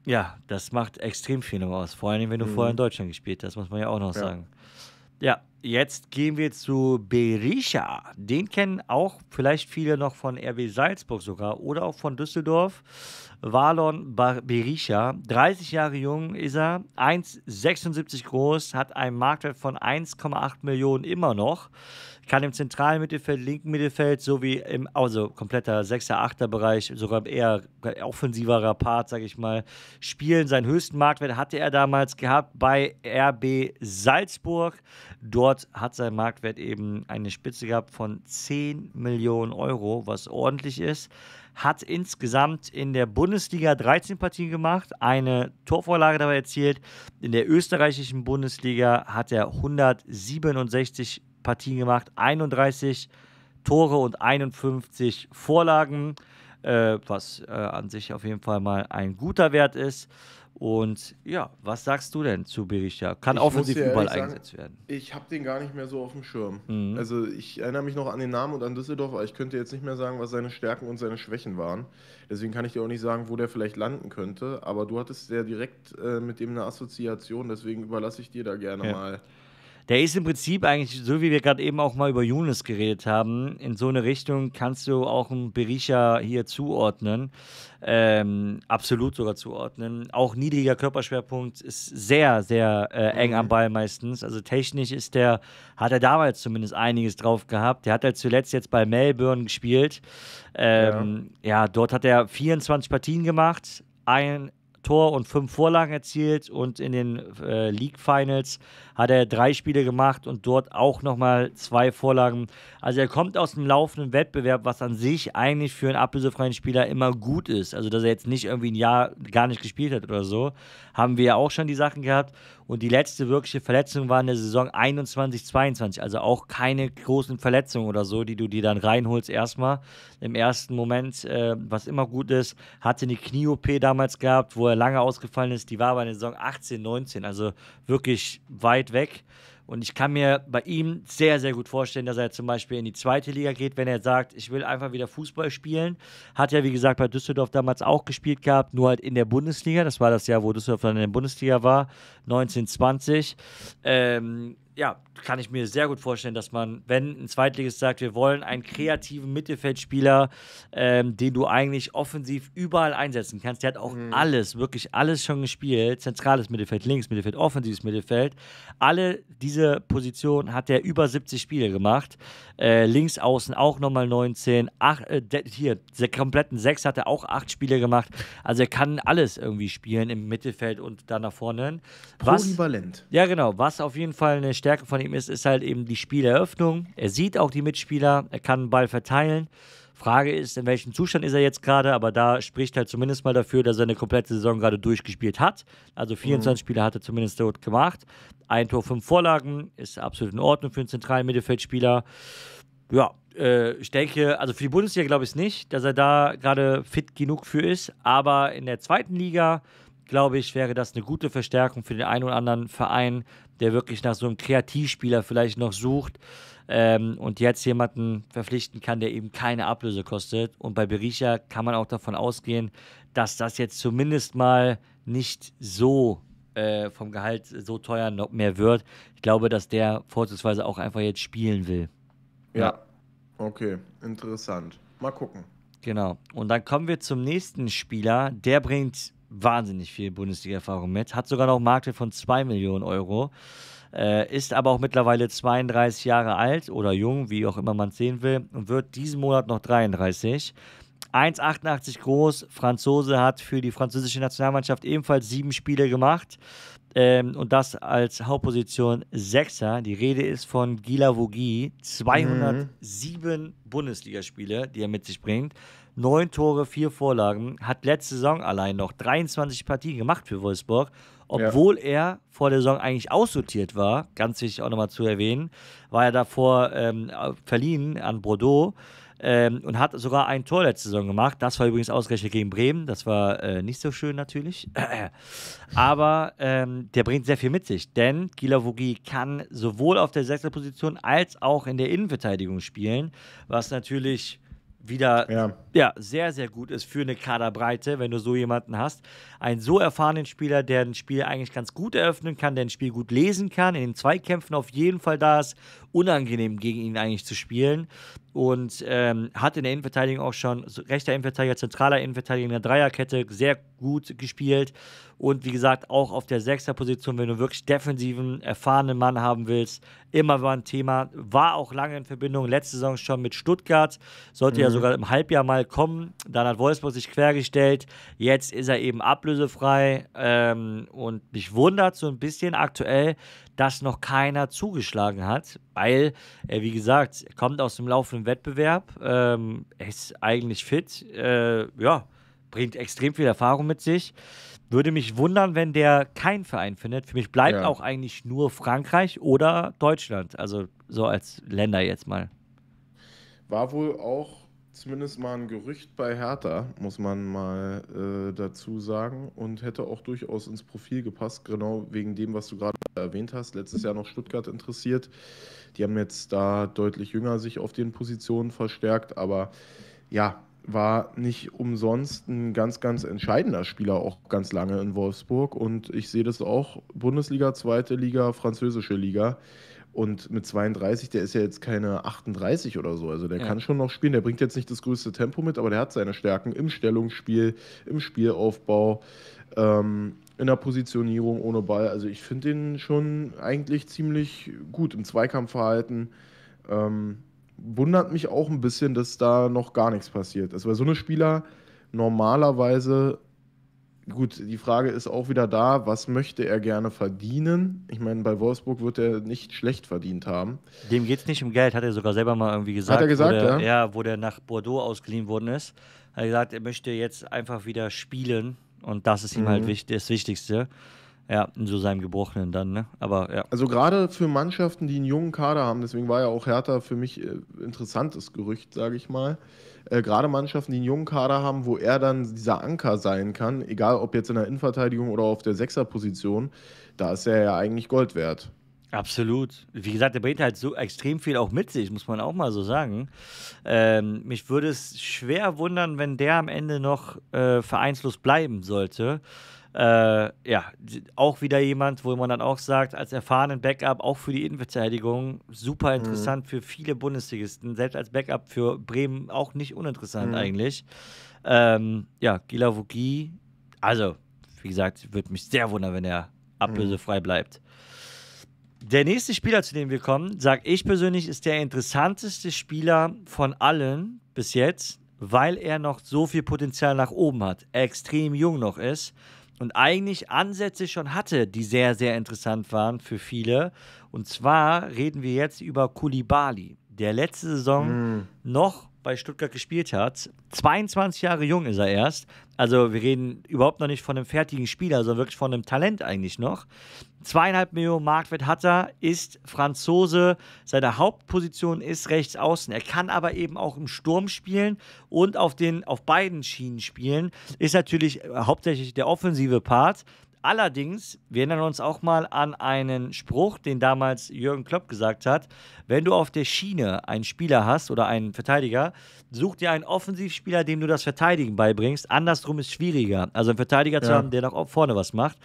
Ja, das macht extrem viel aus. Vor allem, wenn du mhm. vorher in Deutschland gespielt hast, muss man ja auch noch ja. sagen. Ja, jetzt gehen wir zu Berisha. Den kennen auch vielleicht viele noch von RW Salzburg sogar oder auch von Düsseldorf. Valon Berisha, 30 Jahre jung ist er, 1,76 groß, hat einen Marktwert von 1,8 Millionen immer noch kann im zentralen Mittelfeld, linken Mittelfeld sowie im, also kompletter 6er, 8er Bereich, sogar eher offensiverer Part, sage ich mal, spielen. Seinen höchsten Marktwert hatte er damals gehabt bei RB Salzburg. Dort hat sein Marktwert eben eine Spitze gehabt von 10 Millionen Euro, was ordentlich ist. Hat insgesamt in der Bundesliga 13 Partien gemacht, eine Torvorlage dabei erzielt. In der österreichischen Bundesliga hat er 167 Partien gemacht, 31 Tore und 51 Vorlagen, äh, was äh, an sich auf jeden Fall mal ein guter Wert ist. Und ja, was sagst du denn zu Berisha? Kann ich offensiv überall sagen, eingesetzt werden. Ich habe den gar nicht mehr so auf dem Schirm. Mhm. Also ich erinnere mich noch an den Namen und an Düsseldorf, aber ich könnte jetzt nicht mehr sagen, was seine Stärken und seine Schwächen waren. Deswegen kann ich dir auch nicht sagen, wo der vielleicht landen könnte. Aber du hattest sehr direkt äh, mit dem eine Assoziation, deswegen überlasse ich dir da gerne ja. mal der ist im Prinzip eigentlich, so wie wir gerade eben auch mal über Younes geredet haben, in so eine Richtung kannst du auch einen Berisha hier zuordnen, ähm, absolut sogar zuordnen. Auch niedriger Körperschwerpunkt ist sehr, sehr äh, eng am mhm. Ball meistens. Also technisch ist der, hat er damals zumindest einiges drauf gehabt. Der hat halt zuletzt jetzt bei Melbourne gespielt. Ähm, ja. ja, dort hat er 24 Partien gemacht, ein Tor und fünf Vorlagen erzielt und in den äh, League Finals hat er drei Spiele gemacht und dort auch nochmal zwei Vorlagen. Also er kommt aus dem laufenden Wettbewerb, was an sich eigentlich für einen ablösefreien Spieler immer gut ist. Also dass er jetzt nicht irgendwie ein Jahr gar nicht gespielt hat oder so, haben wir ja auch schon die Sachen gehabt und die letzte wirkliche Verletzung war in der Saison 21-22. Also auch keine großen Verletzungen oder so, die du dir dann reinholst erstmal. Im ersten Moment, äh, was immer gut ist, hatte eine Knie-OP damals gehabt, wo er lange ausgefallen ist. Die war aber in der Saison 18-19, also wirklich weit weg. Und ich kann mir bei ihm sehr, sehr gut vorstellen, dass er zum Beispiel in die zweite Liga geht, wenn er sagt, ich will einfach wieder Fußball spielen. Hat ja, wie gesagt, bei Düsseldorf damals auch gespielt gehabt, nur halt in der Bundesliga. Das war das Jahr, wo Düsseldorf dann in der Bundesliga war, 1920. Ähm, ja, kann ich mir sehr gut vorstellen, dass man, wenn ein Zweitligist sagt, wir wollen einen kreativen Mittelfeldspieler, ähm, den du eigentlich offensiv überall einsetzen kannst. Der hat auch mhm. alles, wirklich alles schon gespielt. Zentrales Mittelfeld, links Mittelfeld, offensives Mittelfeld. Alle diese Positionen hat er über 70 Spiele gemacht. Äh, links außen auch nochmal 19. Ach, äh, hier, der kompletten 6 hat er auch 8 Spiele gemacht. Also er kann alles irgendwie spielen im Mittelfeld und dann nach vorne. Polyvalent. ja, genau. Was auf jeden Fall eine Stärke von ihm ist, ist halt eben die Spieleröffnung. Er sieht auch die Mitspieler, er kann den Ball verteilen. Frage ist, in welchem Zustand ist er jetzt gerade, aber da spricht halt zumindest mal dafür, dass er eine komplette Saison gerade durchgespielt hat. Also 24 mhm. Spiele hat er zumindest dort gemacht. Ein Tor, fünf Vorlagen, ist absolut in Ordnung für einen zentralen Mittelfeldspieler. Ja, äh, ich denke, also für die Bundesliga glaube ich es nicht, dass er da gerade fit genug für ist, aber in der zweiten Liga glaube ich, wäre das eine gute Verstärkung für den einen oder anderen Verein, der wirklich nach so einem Kreativspieler vielleicht noch sucht ähm, und jetzt jemanden verpflichten kann, der eben keine Ablöse kostet. Und bei Berisha kann man auch davon ausgehen, dass das jetzt zumindest mal nicht so äh, vom Gehalt so teuer noch mehr wird. Ich glaube, dass der vorzugsweise auch einfach jetzt spielen will. ja. ja. Okay, interessant. Mal gucken. Genau. Und dann kommen wir zum nächsten Spieler. Der bringt wahnsinnig viel Bundesliga-Erfahrung mit, hat sogar noch Marktwert von 2 Millionen Euro, äh, ist aber auch mittlerweile 32 Jahre alt oder jung, wie auch immer man es sehen will, und wird diesen Monat noch 33. 1,88 groß, Franzose hat für die französische Nationalmannschaft ebenfalls sieben Spiele gemacht. Ähm, und das als Hauptposition Sechser. Die Rede ist von Gila Vogi, 207 mhm. Bundesligaspiele, die er mit sich bringt neun Tore, vier Vorlagen, hat letzte Saison allein noch 23 Partien gemacht für Wolfsburg, obwohl ja. er vor der Saison eigentlich aussortiert war, ganz wichtig auch nochmal zu erwähnen, war er davor ähm, verliehen an Bordeaux. Ähm, und hat sogar ein Tor letzte Saison gemacht. Das war übrigens ausgerechnet gegen Bremen. Das war äh, nicht so schön natürlich. Aber ähm, der bringt sehr viel mit sich, denn Gilavogi kann sowohl auf der Position als auch in der Innenverteidigung spielen, was natürlich wieder ja. ja. sehr, sehr gut ist für eine Kaderbreite, wenn du so jemanden hast. Einen so erfahrenen Spieler, der ein Spiel eigentlich ganz gut eröffnen kann, der ein Spiel gut lesen kann, in den Zweikämpfen auf jeden Fall da ist. Unangenehm gegen ihn eigentlich zu spielen. Und ähm, hat in der Innenverteidigung auch schon rechter Innenverteidiger, zentraler Innenverteidiger in der Dreierkette sehr gut gespielt und wie gesagt, auch auf der sechster Position, wenn du wirklich defensiven, erfahrenen Mann haben willst, immer war ein Thema. War auch lange in Verbindung, letzte Saison schon mit Stuttgart. Sollte mhm. ja sogar im Halbjahr mal kommen. Dann hat Wolfsburg sich quergestellt. Jetzt ist er eben ablösefrei. Ähm, und mich wundert so ein bisschen aktuell, dass noch keiner zugeschlagen hat, weil er, wie gesagt, kommt aus dem laufenden Wettbewerb, ähm, ist eigentlich fit, äh, ja, bringt extrem viel Erfahrung mit sich. Würde mich wundern, wenn der keinen Verein findet. Für mich bleibt ja. auch eigentlich nur Frankreich oder Deutschland. Also so als Länder jetzt mal. War wohl auch zumindest mal ein Gerücht bei Hertha, muss man mal äh, dazu sagen. Und hätte auch durchaus ins Profil gepasst, genau wegen dem, was du gerade erwähnt hast. Letztes Jahr noch Stuttgart interessiert. Die haben jetzt da deutlich jünger sich auf den Positionen verstärkt. Aber ja, war nicht umsonst ein ganz, ganz entscheidender Spieler auch ganz lange in Wolfsburg. Und ich sehe das auch Bundesliga, zweite Liga, französische Liga. Und mit 32, der ist ja jetzt keine 38 oder so. Also der ja. kann schon noch spielen. Der bringt jetzt nicht das größte Tempo mit, aber der hat seine Stärken im Stellungsspiel, im Spielaufbau, ähm, in der Positionierung ohne Ball. Also ich finde den schon eigentlich ziemlich gut im Zweikampfverhalten. Ähm, wundert mich auch ein bisschen, dass da noch gar nichts passiert ist. Weil so eine Spieler normalerweise, gut, die Frage ist auch wieder da, was möchte er gerne verdienen? Ich meine, bei Wolfsburg wird er nicht schlecht verdient haben. Dem geht es nicht um Geld, hat er sogar selber mal irgendwie gesagt. Hat er gesagt, der, ja? Ja, wo der nach Bordeaux ausgeliehen worden ist. Hat er gesagt, er möchte jetzt einfach wieder spielen und das ist ihm halt mhm. halt wichtig, das Wichtigste. Ja, in so seinem Gebrochenen dann, ne? Aber ja. Also gerade für Mannschaften, die einen jungen Kader haben, deswegen war ja auch Hertha für mich äh, interessantes Gerücht, sage ich mal. Äh, gerade Mannschaften, die einen jungen Kader haben, wo er dann dieser Anker sein kann, egal ob jetzt in der Innenverteidigung oder auf der Sechserposition, da ist er ja eigentlich Gold wert. Absolut. Wie gesagt, der bringt halt so extrem viel auch mit sich, muss man auch mal so sagen. Ähm, mich würde es schwer wundern, wenn der am Ende noch äh, vereinslos bleiben sollte. Äh, ja, auch wieder jemand, wo man dann auch sagt, als erfahrenen Backup, auch für die Innenverteidigung, super interessant mhm. für viele Bundesligisten, selbst als Backup für Bremen auch nicht uninteressant mhm. eigentlich. Ähm, ja, Gila Vugi, also, wie gesagt, würde mich sehr wundern, wenn er ablösefrei mhm. bleibt. Der nächste Spieler, zu dem wir kommen, sage ich persönlich, ist der interessanteste Spieler von allen bis jetzt, weil er noch so viel Potenzial nach oben hat, extrem jung noch ist und eigentlich Ansätze schon hatte, die sehr, sehr interessant waren für viele. Und zwar reden wir jetzt über Kulibali, der letzte Saison mm. noch bei Stuttgart gespielt hat. 22 Jahre jung ist er erst. Also wir reden überhaupt noch nicht von einem fertigen Spieler, sondern wirklich von einem Talent eigentlich noch. Zweieinhalb Millionen Marktwert hat er, ist Franzose. Seine Hauptposition ist rechts außen. Er kann aber eben auch im Sturm spielen und auf, den, auf beiden Schienen spielen. Ist natürlich hauptsächlich der offensive Part. Allerdings, wir erinnern uns auch mal an einen Spruch, den damals Jürgen Klopp gesagt hat. Wenn du auf der Schiene einen Spieler hast oder einen Verteidiger, such dir einen Offensivspieler, dem du das Verteidigen beibringst. Andersrum ist schwieriger. Also einen Verteidiger ja. zu haben, der nach vorne was macht.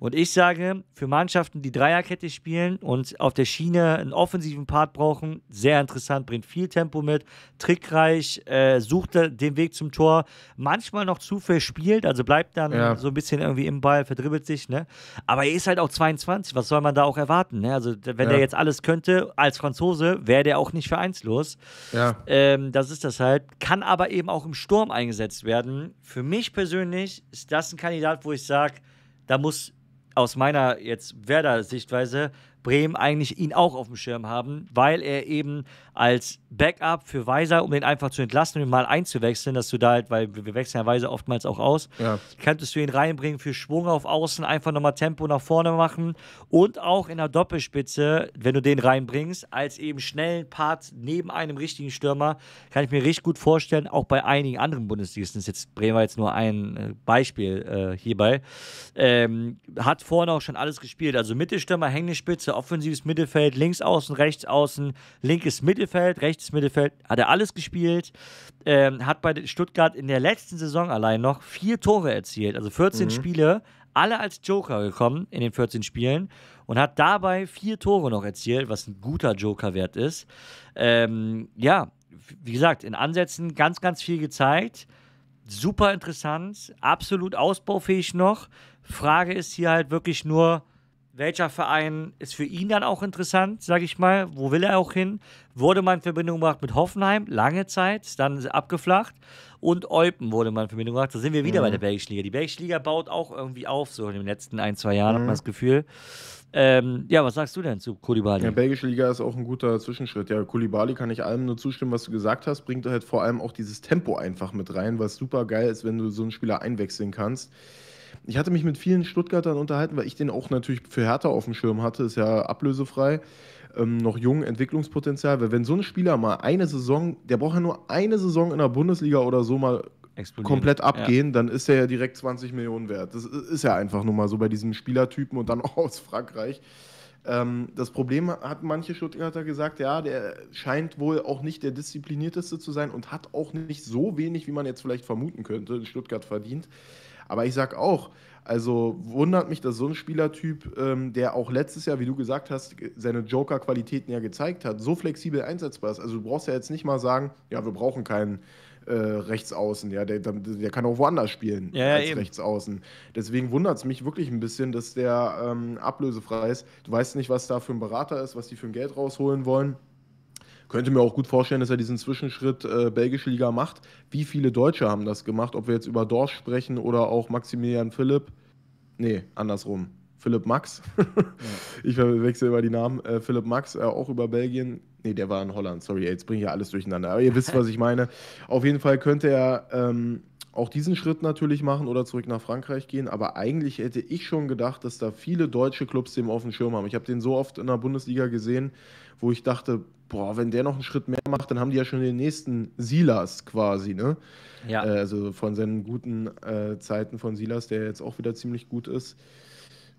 Und ich sage, für Mannschaften, die Dreierkette spielen und auf der Schiene einen offensiven Part brauchen, sehr interessant, bringt viel Tempo mit, trickreich, äh, sucht den Weg zum Tor, manchmal noch zu verspielt, also bleibt dann ja. so ein bisschen irgendwie im Ball, verdribbelt sich, ne? Aber er ist halt auch 22, was soll man da auch erwarten, ne? Also, wenn ja. er jetzt alles könnte, als Franzose, wäre der auch nicht vereinslos. Ja. Ähm, das ist das halt. Kann aber eben auch im Sturm eingesetzt werden. Für mich persönlich ist das ein Kandidat, wo ich sage, da muss aus meiner jetzt Werder-Sichtweise Bremen eigentlich ihn auch auf dem Schirm haben, weil er eben als Backup für Weiser, um den einfach zu entlasten und ihn mal einzuwechseln, dass du da halt, weil wir wechseln ja Weiser oftmals auch aus, ja. könntest du ihn reinbringen für Schwung auf Außen, einfach nochmal Tempo nach vorne machen und auch in der Doppelspitze, wenn du den reinbringst, als eben schnellen Part neben einem richtigen Stürmer, kann ich mir richtig gut vorstellen, auch bei einigen anderen Bundesligisten, ist jetzt Bremer jetzt nur ein äh, Beispiel äh, hierbei, ähm, hat vorne auch schon alles gespielt, also Mittelstürmer, Hängespitze, offensives Mittelfeld, links außen, rechts außen, linkes Mittelfeld, Mittelfeld, rechtes Mittelfeld, hat er alles gespielt. Ähm, hat bei Stuttgart in der letzten Saison allein noch vier Tore erzielt, also 14 mhm. Spiele, alle als Joker gekommen in den 14 Spielen und hat dabei vier Tore noch erzielt, was ein guter Joker-Wert ist. Ähm, ja, wie gesagt, in Ansätzen ganz, ganz viel gezeigt. Super interessant, absolut ausbaufähig noch. Frage ist hier halt wirklich nur, welcher Verein ist für ihn dann auch interessant, sage ich mal, wo will er auch hin? Wurde man in Verbindung gebracht mit Hoffenheim, lange Zeit, dann abgeflacht und Eupen wurde man in Verbindung gebracht. da sind wir wieder mhm. bei der Belgischen Liga. Die Belgische Liga baut auch irgendwie auf, so in den letzten ein, zwei Jahren mhm. hat man mhm. das Gefühl. Ähm, ja, was sagst du denn zu Kulibali? Ja, belgische Liga ist auch ein guter Zwischenschritt. Ja, Kulibali kann ich allem nur zustimmen, was du gesagt hast. Bringt halt vor allem auch dieses Tempo einfach mit rein, was super geil ist, wenn du so einen Spieler einwechseln kannst. Ich hatte mich mit vielen Stuttgartern unterhalten, weil ich den auch natürlich für Hertha auf dem Schirm hatte, ist ja ablösefrei. Ähm, noch jung, Entwicklungspotenzial, weil wenn so ein Spieler mal eine Saison, der braucht ja nur eine Saison in der Bundesliga oder so mal komplett abgehen, ja. dann ist er ja direkt 20 Millionen wert. Das ist ja einfach nur mal so bei diesem Spielertypen und dann auch aus Frankreich. Ähm, das Problem hat manche Stuttgarter gesagt, ja, der scheint wohl auch nicht der disziplinierteste zu sein und hat auch nicht so wenig, wie man jetzt vielleicht vermuten könnte, in Stuttgart verdient. Aber ich sag auch, also wundert mich, dass so ein Spielertyp, ähm, der auch letztes Jahr, wie du gesagt hast, äh, seine Joker-Qualitäten ja gezeigt hat, so flexibel einsetzbar ist. Also du brauchst ja jetzt nicht mal sagen, ja, wir brauchen keinen äh, Rechtsaußen, ja, der, der, kann auch woanders spielen ja, ja, als eben. Rechtsaußen. Deswegen wundert es mich wirklich ein bisschen, dass der ähm, ablösefrei ist. Du weißt nicht, was da für ein Berater ist, was die für ein Geld rausholen wollen könnte mir auch gut vorstellen, dass er diesen Zwischenschritt äh, belgische Liga macht. Wie viele Deutsche haben das gemacht? Ob wir jetzt über Dorsch sprechen oder auch Maximilian Philipp? Nee, andersrum. Philipp Max. ja. Ich wechsle immer die Namen. Äh, Philipp Max, äh, auch über Belgien. Nee, der war in Holland. Sorry, jetzt bringe ich ja alles durcheinander. Aber ihr wisst, was ich meine. Auf jeden Fall könnte er ähm, auch diesen Schritt natürlich machen oder zurück nach Frankreich gehen. Aber eigentlich hätte ich schon gedacht, dass da viele deutsche Clubs dem auf dem Schirm haben. Ich habe den so oft in der Bundesliga gesehen wo ich dachte, boah, wenn der noch einen Schritt mehr macht, dann haben die ja schon den nächsten Silas quasi, ne? Ja. Äh, also von seinen guten äh, Zeiten von Silas, der jetzt auch wieder ziemlich gut ist.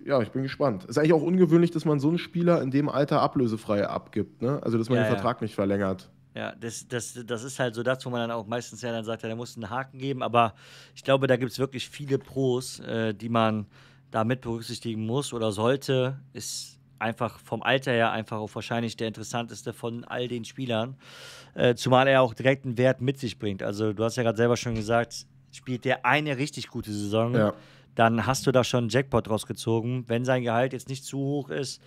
Ja, ich bin gespannt. Ist eigentlich auch ungewöhnlich, dass man so einen Spieler in dem Alter ablösefrei abgibt, ne? Also, dass man ja, den ja. Vertrag nicht verlängert. Ja, das, das, das ist halt so das, wo man dann auch meistens ja dann sagt, ja, der muss einen Haken geben, aber ich glaube, da gibt es wirklich viele Pros, äh, die man da mit berücksichtigen muss oder sollte. Ist einfach vom Alter her einfach auch wahrscheinlich der interessanteste von all den Spielern. Äh, zumal er auch direkt einen Wert mit sich bringt. Also du hast ja gerade selber schon gesagt, spielt der eine richtig gute Saison, ja. dann hast du da schon einen Jackpot rausgezogen. Wenn sein Gehalt jetzt nicht zu hoch ist,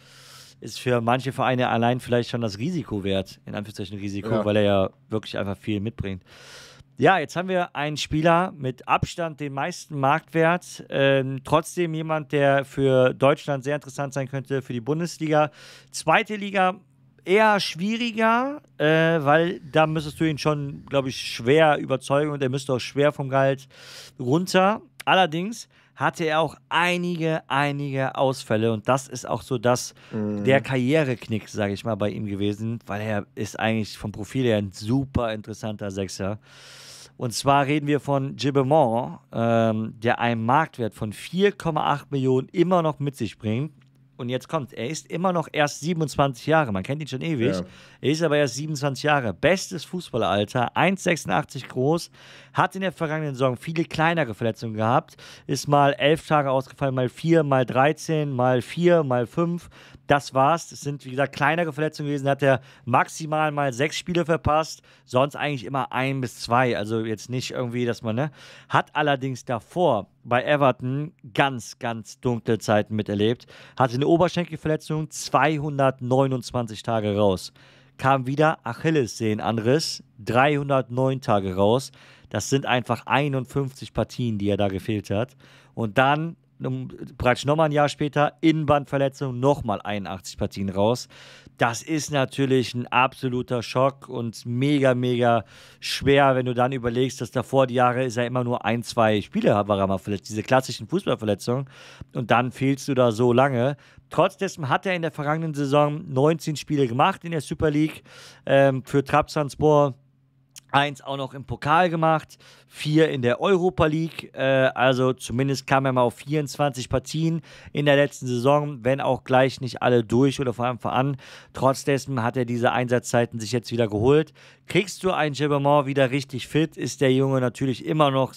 ist für manche Vereine allein vielleicht schon das Risiko wert, in Anführungszeichen Risiko, ja. weil er ja wirklich einfach viel mitbringt. Ja, jetzt haben wir einen Spieler mit Abstand den meisten Marktwert. Ähm, trotzdem jemand, der für Deutschland sehr interessant sein könnte, für die Bundesliga. Zweite Liga eher schwieriger, äh, weil da müsstest du ihn schon, glaube ich, schwer überzeugen und er müsste auch schwer vom Gehalt runter. Allerdings hatte er auch einige, einige Ausfälle und das ist auch so das mhm. der Karriereknick, sage ich mal, bei ihm gewesen, weil er ist eigentlich vom Profil her ein super interessanter Sechser. Und zwar reden wir von Gibbemont, ähm, der einen Marktwert von 4,8 Millionen immer noch mit sich bringt. Und jetzt kommt, er ist immer noch erst 27 Jahre. Man kennt ihn schon ewig. Ja. Er ist aber erst 27 Jahre. Bestes Fußballalter, 1,86 groß. Hat in der vergangenen Saison viele kleinere Verletzungen gehabt. Ist mal elf Tage ausgefallen, mal vier, mal 13, mal vier, mal fünf. Das war's. Es sind, wie gesagt, kleinere Verletzungen gewesen. Da Hat er maximal mal sechs Spiele verpasst. Sonst eigentlich immer ein bis zwei. Also jetzt nicht irgendwie, dass man, ne? Hat allerdings davor bei Everton ganz, ganz dunkle Zeiten miterlebt. Hatte eine Oberschenkelverletzung, 229 Tage raus. Kam wieder Achillessehnenanriss, 309 Tage raus. Das sind einfach 51 Partien, die er da gefehlt hat. Und dann praktisch nochmal ein Jahr später, Innenbandverletzung, nochmal 81 Partien raus. Das ist natürlich ein absoluter Schock und mega, mega schwer, wenn du dann überlegst, dass davor die Jahre ist er immer nur ein, zwei Spiele war er mal verletzt, diese klassischen Fußballverletzungen. Und dann fehlst du da so lange. Trotzdem hat er in der vergangenen Saison 19 Spiele gemacht in der Super League ähm, für Trabzonspor Eins auch noch im Pokal gemacht, vier in der Europa League. Äh, also zumindest kam er mal auf 24 Partien in der letzten Saison, wenn auch gleich nicht alle durch oder vor allem voran. Trotzdessen hat er diese Einsatzzeiten sich jetzt wieder geholt. Kriegst du einen Gilbermont wieder richtig fit, ist der Junge natürlich immer noch,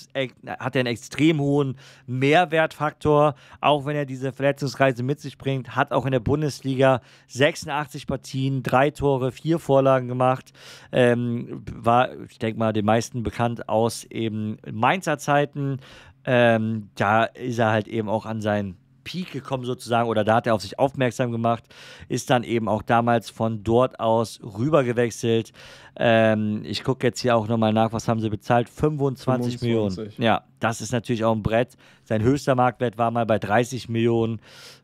hat er einen extrem hohen Mehrwertfaktor, auch wenn er diese Verletzungsreise mit sich bringt. Hat auch in der Bundesliga 86 Partien, drei Tore, vier Vorlagen gemacht. Ähm, war ich denke mal, den meisten bekannt aus eben Mainzer Zeiten. Ähm, da ist er halt eben auch an seinen Peak gekommen sozusagen oder da hat er auf sich aufmerksam gemacht, ist dann eben auch damals von dort aus rüber gewechselt. Ähm, ich gucke jetzt hier auch nochmal nach, was haben sie bezahlt? 25, 25, Millionen. Ja, das ist natürlich auch ein Brett. Sein höchster Marktwert war mal bei 30 Millionen.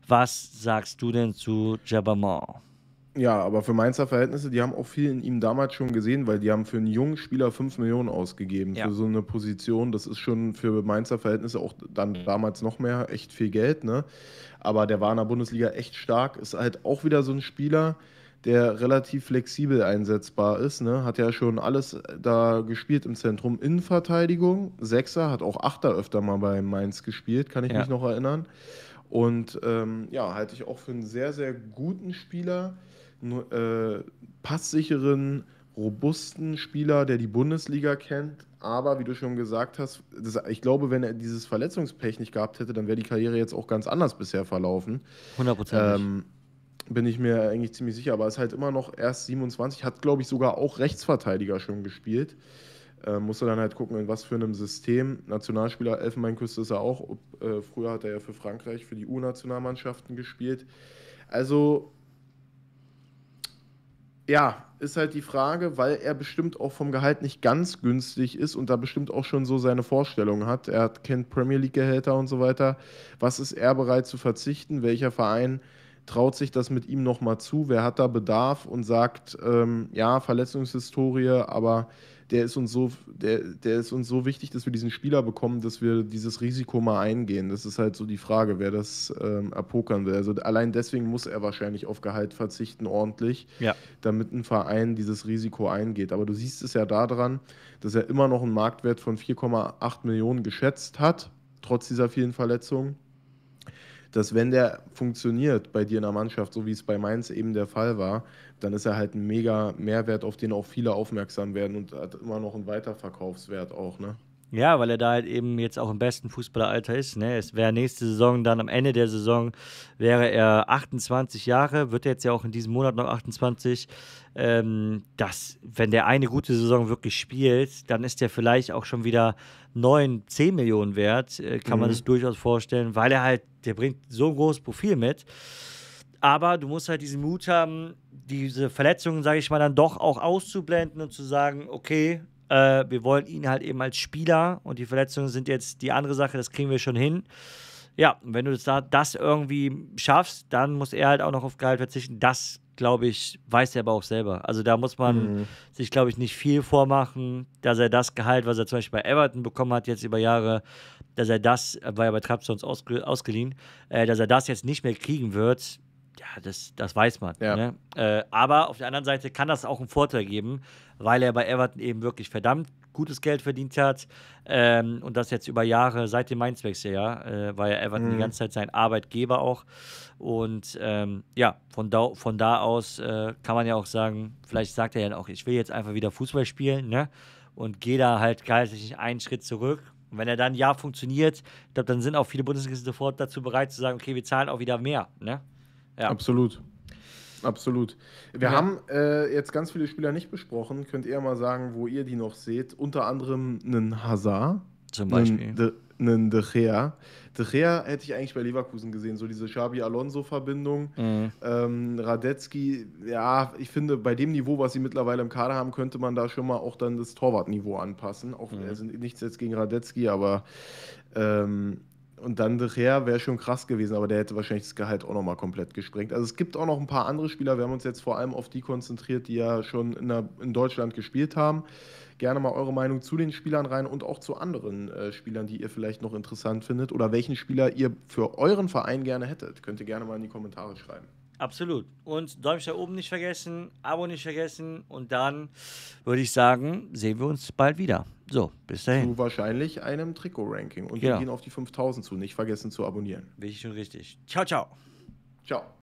Was sagst du denn zu Jabamon? Ja, aber für Mainzer Verhältnisse, die haben auch viel in ihm damals schon gesehen, weil die haben für einen jungen Spieler 5 Millionen ausgegeben ja. für so eine Position. Das ist schon für Mainzer Verhältnisse auch dann mhm. damals noch mehr echt viel Geld, ne? Aber der war in der Bundesliga echt stark, ist halt auch wieder so ein Spieler, der relativ flexibel einsetzbar ist, ne? Hat ja schon alles da gespielt im Zentrum Innenverteidigung, Sechser, hat auch Achter öfter mal bei Mainz gespielt, kann ich ja. mich noch erinnern. Und ähm, ja, halte ich auch für einen sehr, sehr guten Spieler äh, passsicheren, robusten Spieler, der die Bundesliga kennt. Aber wie du schon gesagt hast, das, ich glaube, wenn er dieses Verletzungspech nicht gehabt hätte, dann wäre die Karriere jetzt auch ganz anders bisher verlaufen. 100 Prozent. Ähm, bin ich mir eigentlich ziemlich sicher, aber ist halt immer noch erst 27, hat glaube ich sogar auch Rechtsverteidiger schon gespielt. Äh, musste dann halt gucken, in was für einem System. Nationalspieler Elfenbeinküste ist er auch. Ob, äh, früher hat er ja für Frankreich, für die U-Nationalmannschaften gespielt. Also ja, ist halt die Frage, weil er bestimmt auch vom Gehalt nicht ganz günstig ist und da bestimmt auch schon so seine Vorstellungen hat. Er kennt Premier League-Gehälter und so weiter. Was ist er bereit zu verzichten? Welcher Verein traut sich das mit ihm nochmal zu? Wer hat da Bedarf und sagt, ähm, ja, Verletzungshistorie, aber der ist uns so, der, der ist uns so wichtig, dass wir diesen Spieler bekommen, dass wir dieses Risiko mal eingehen. Das ist halt so die Frage, wer das ähm, erpokern will. Also allein deswegen muss er wahrscheinlich auf Gehalt verzichten, ordentlich, ja. damit ein Verein dieses Risiko eingeht. Aber du siehst es ja daran, dass er immer noch einen Marktwert von 4,8 Millionen geschätzt hat, trotz dieser vielen Verletzungen dass wenn der funktioniert bei dir in der Mannschaft, so wie es bei Mainz eben der Fall war, dann ist er halt ein mega Mehrwert, auf den auch viele aufmerksam werden und hat immer noch einen Weiterverkaufswert auch, ne? Ja, weil er da halt eben jetzt auch im besten Fußballeralter ist. Ne? Es wäre nächste Saison, dann am Ende der Saison wäre er 28 Jahre, wird jetzt ja auch in diesem Monat noch 28 ähm, dass, wenn der eine gute Saison wirklich spielt, dann ist der vielleicht auch schon wieder 9, 10 Millionen wert, äh, kann mhm. man das durchaus vorstellen, weil er halt, der bringt so ein großes Profil mit. Aber du musst halt diesen Mut haben, diese Verletzungen, sage ich mal, dann doch auch auszublenden und zu sagen, okay, äh, wir wollen ihn halt eben als Spieler und die Verletzungen sind jetzt die andere Sache, das kriegen wir schon hin. Ja, und wenn du das, das irgendwie schaffst, dann muss er halt auch noch auf Gehalt verzichten. Das glaube ich, weiß er aber auch selber. Also da muss man mhm. sich, glaube ich, nicht viel vormachen, dass er das Gehalt, was er zum Beispiel bei Everton bekommen hat, jetzt über Jahre, dass er das, war ja bei Trabzons ausge, ausgeliehen, äh, dass er das jetzt nicht mehr kriegen wird, ja, das, das weiß man. Ja. Ne? Äh, aber auf der anderen Seite kann das auch einen Vorteil geben, weil er bei Everton eben wirklich verdammt gutes Geld verdient hat ähm, und das jetzt über Jahre seit dem Mainz-Wechsel, ja, äh, war ja Everton mhm. die ganze Zeit sein Arbeitgeber auch. Und ähm, ja, von da, von da aus äh, kann man ja auch sagen, vielleicht sagt er ja auch, ich will jetzt einfach wieder Fußball spielen, ne? Und gehe da halt geistig einen Schritt zurück, und wenn er dann ja funktioniert, ich glaube, dann sind auch viele Bundesligisten sofort dazu bereit zu sagen, okay, wir zahlen auch wieder mehr. Ne? Ja. Absolut. Absolut. Wir ja. haben äh, jetzt ganz viele Spieler nicht besprochen. Könnt ihr mal sagen, wo ihr die noch seht? Unter anderem einen Hazard. Zum Beispiel. Einen De, einen De Gea. De Gea hätte ich eigentlich bei Leverkusen gesehen. So diese Xabi-Alonso-Verbindung. Mhm. Ähm, Radetzky, ja, ich finde, bei dem Niveau, was sie mittlerweile im Kader haben, könnte man da schon mal auch dann das Torwartniveau anpassen. Auch mhm. also nichts jetzt gegen Radetzky, aber ähm, und dann Dreher wäre schon krass gewesen, aber der hätte wahrscheinlich das Gehalt auch nochmal komplett gesprengt. Also es gibt auch noch ein paar andere Spieler. Wir haben uns jetzt vor allem auf die konzentriert, die ja schon in, der, in Deutschland gespielt haben. Gerne mal eure Meinung zu den Spielern rein und auch zu anderen äh, Spielern, die ihr vielleicht noch interessant findet oder welchen Spieler ihr für euren Verein gerne hättet. Könnt ihr gerne mal in die Kommentare schreiben. Absolut. Und Däumchen oben nicht vergessen, Abo nicht vergessen und dann würde ich sagen, sehen wir uns bald wieder. So, bis dahin. Zu wahrscheinlich einem Trikot-Ranking und genau. wir gehen auf die 5000 zu. Nicht vergessen zu abonnieren. Wichtig und richtig. Ciao, ciao. Ciao.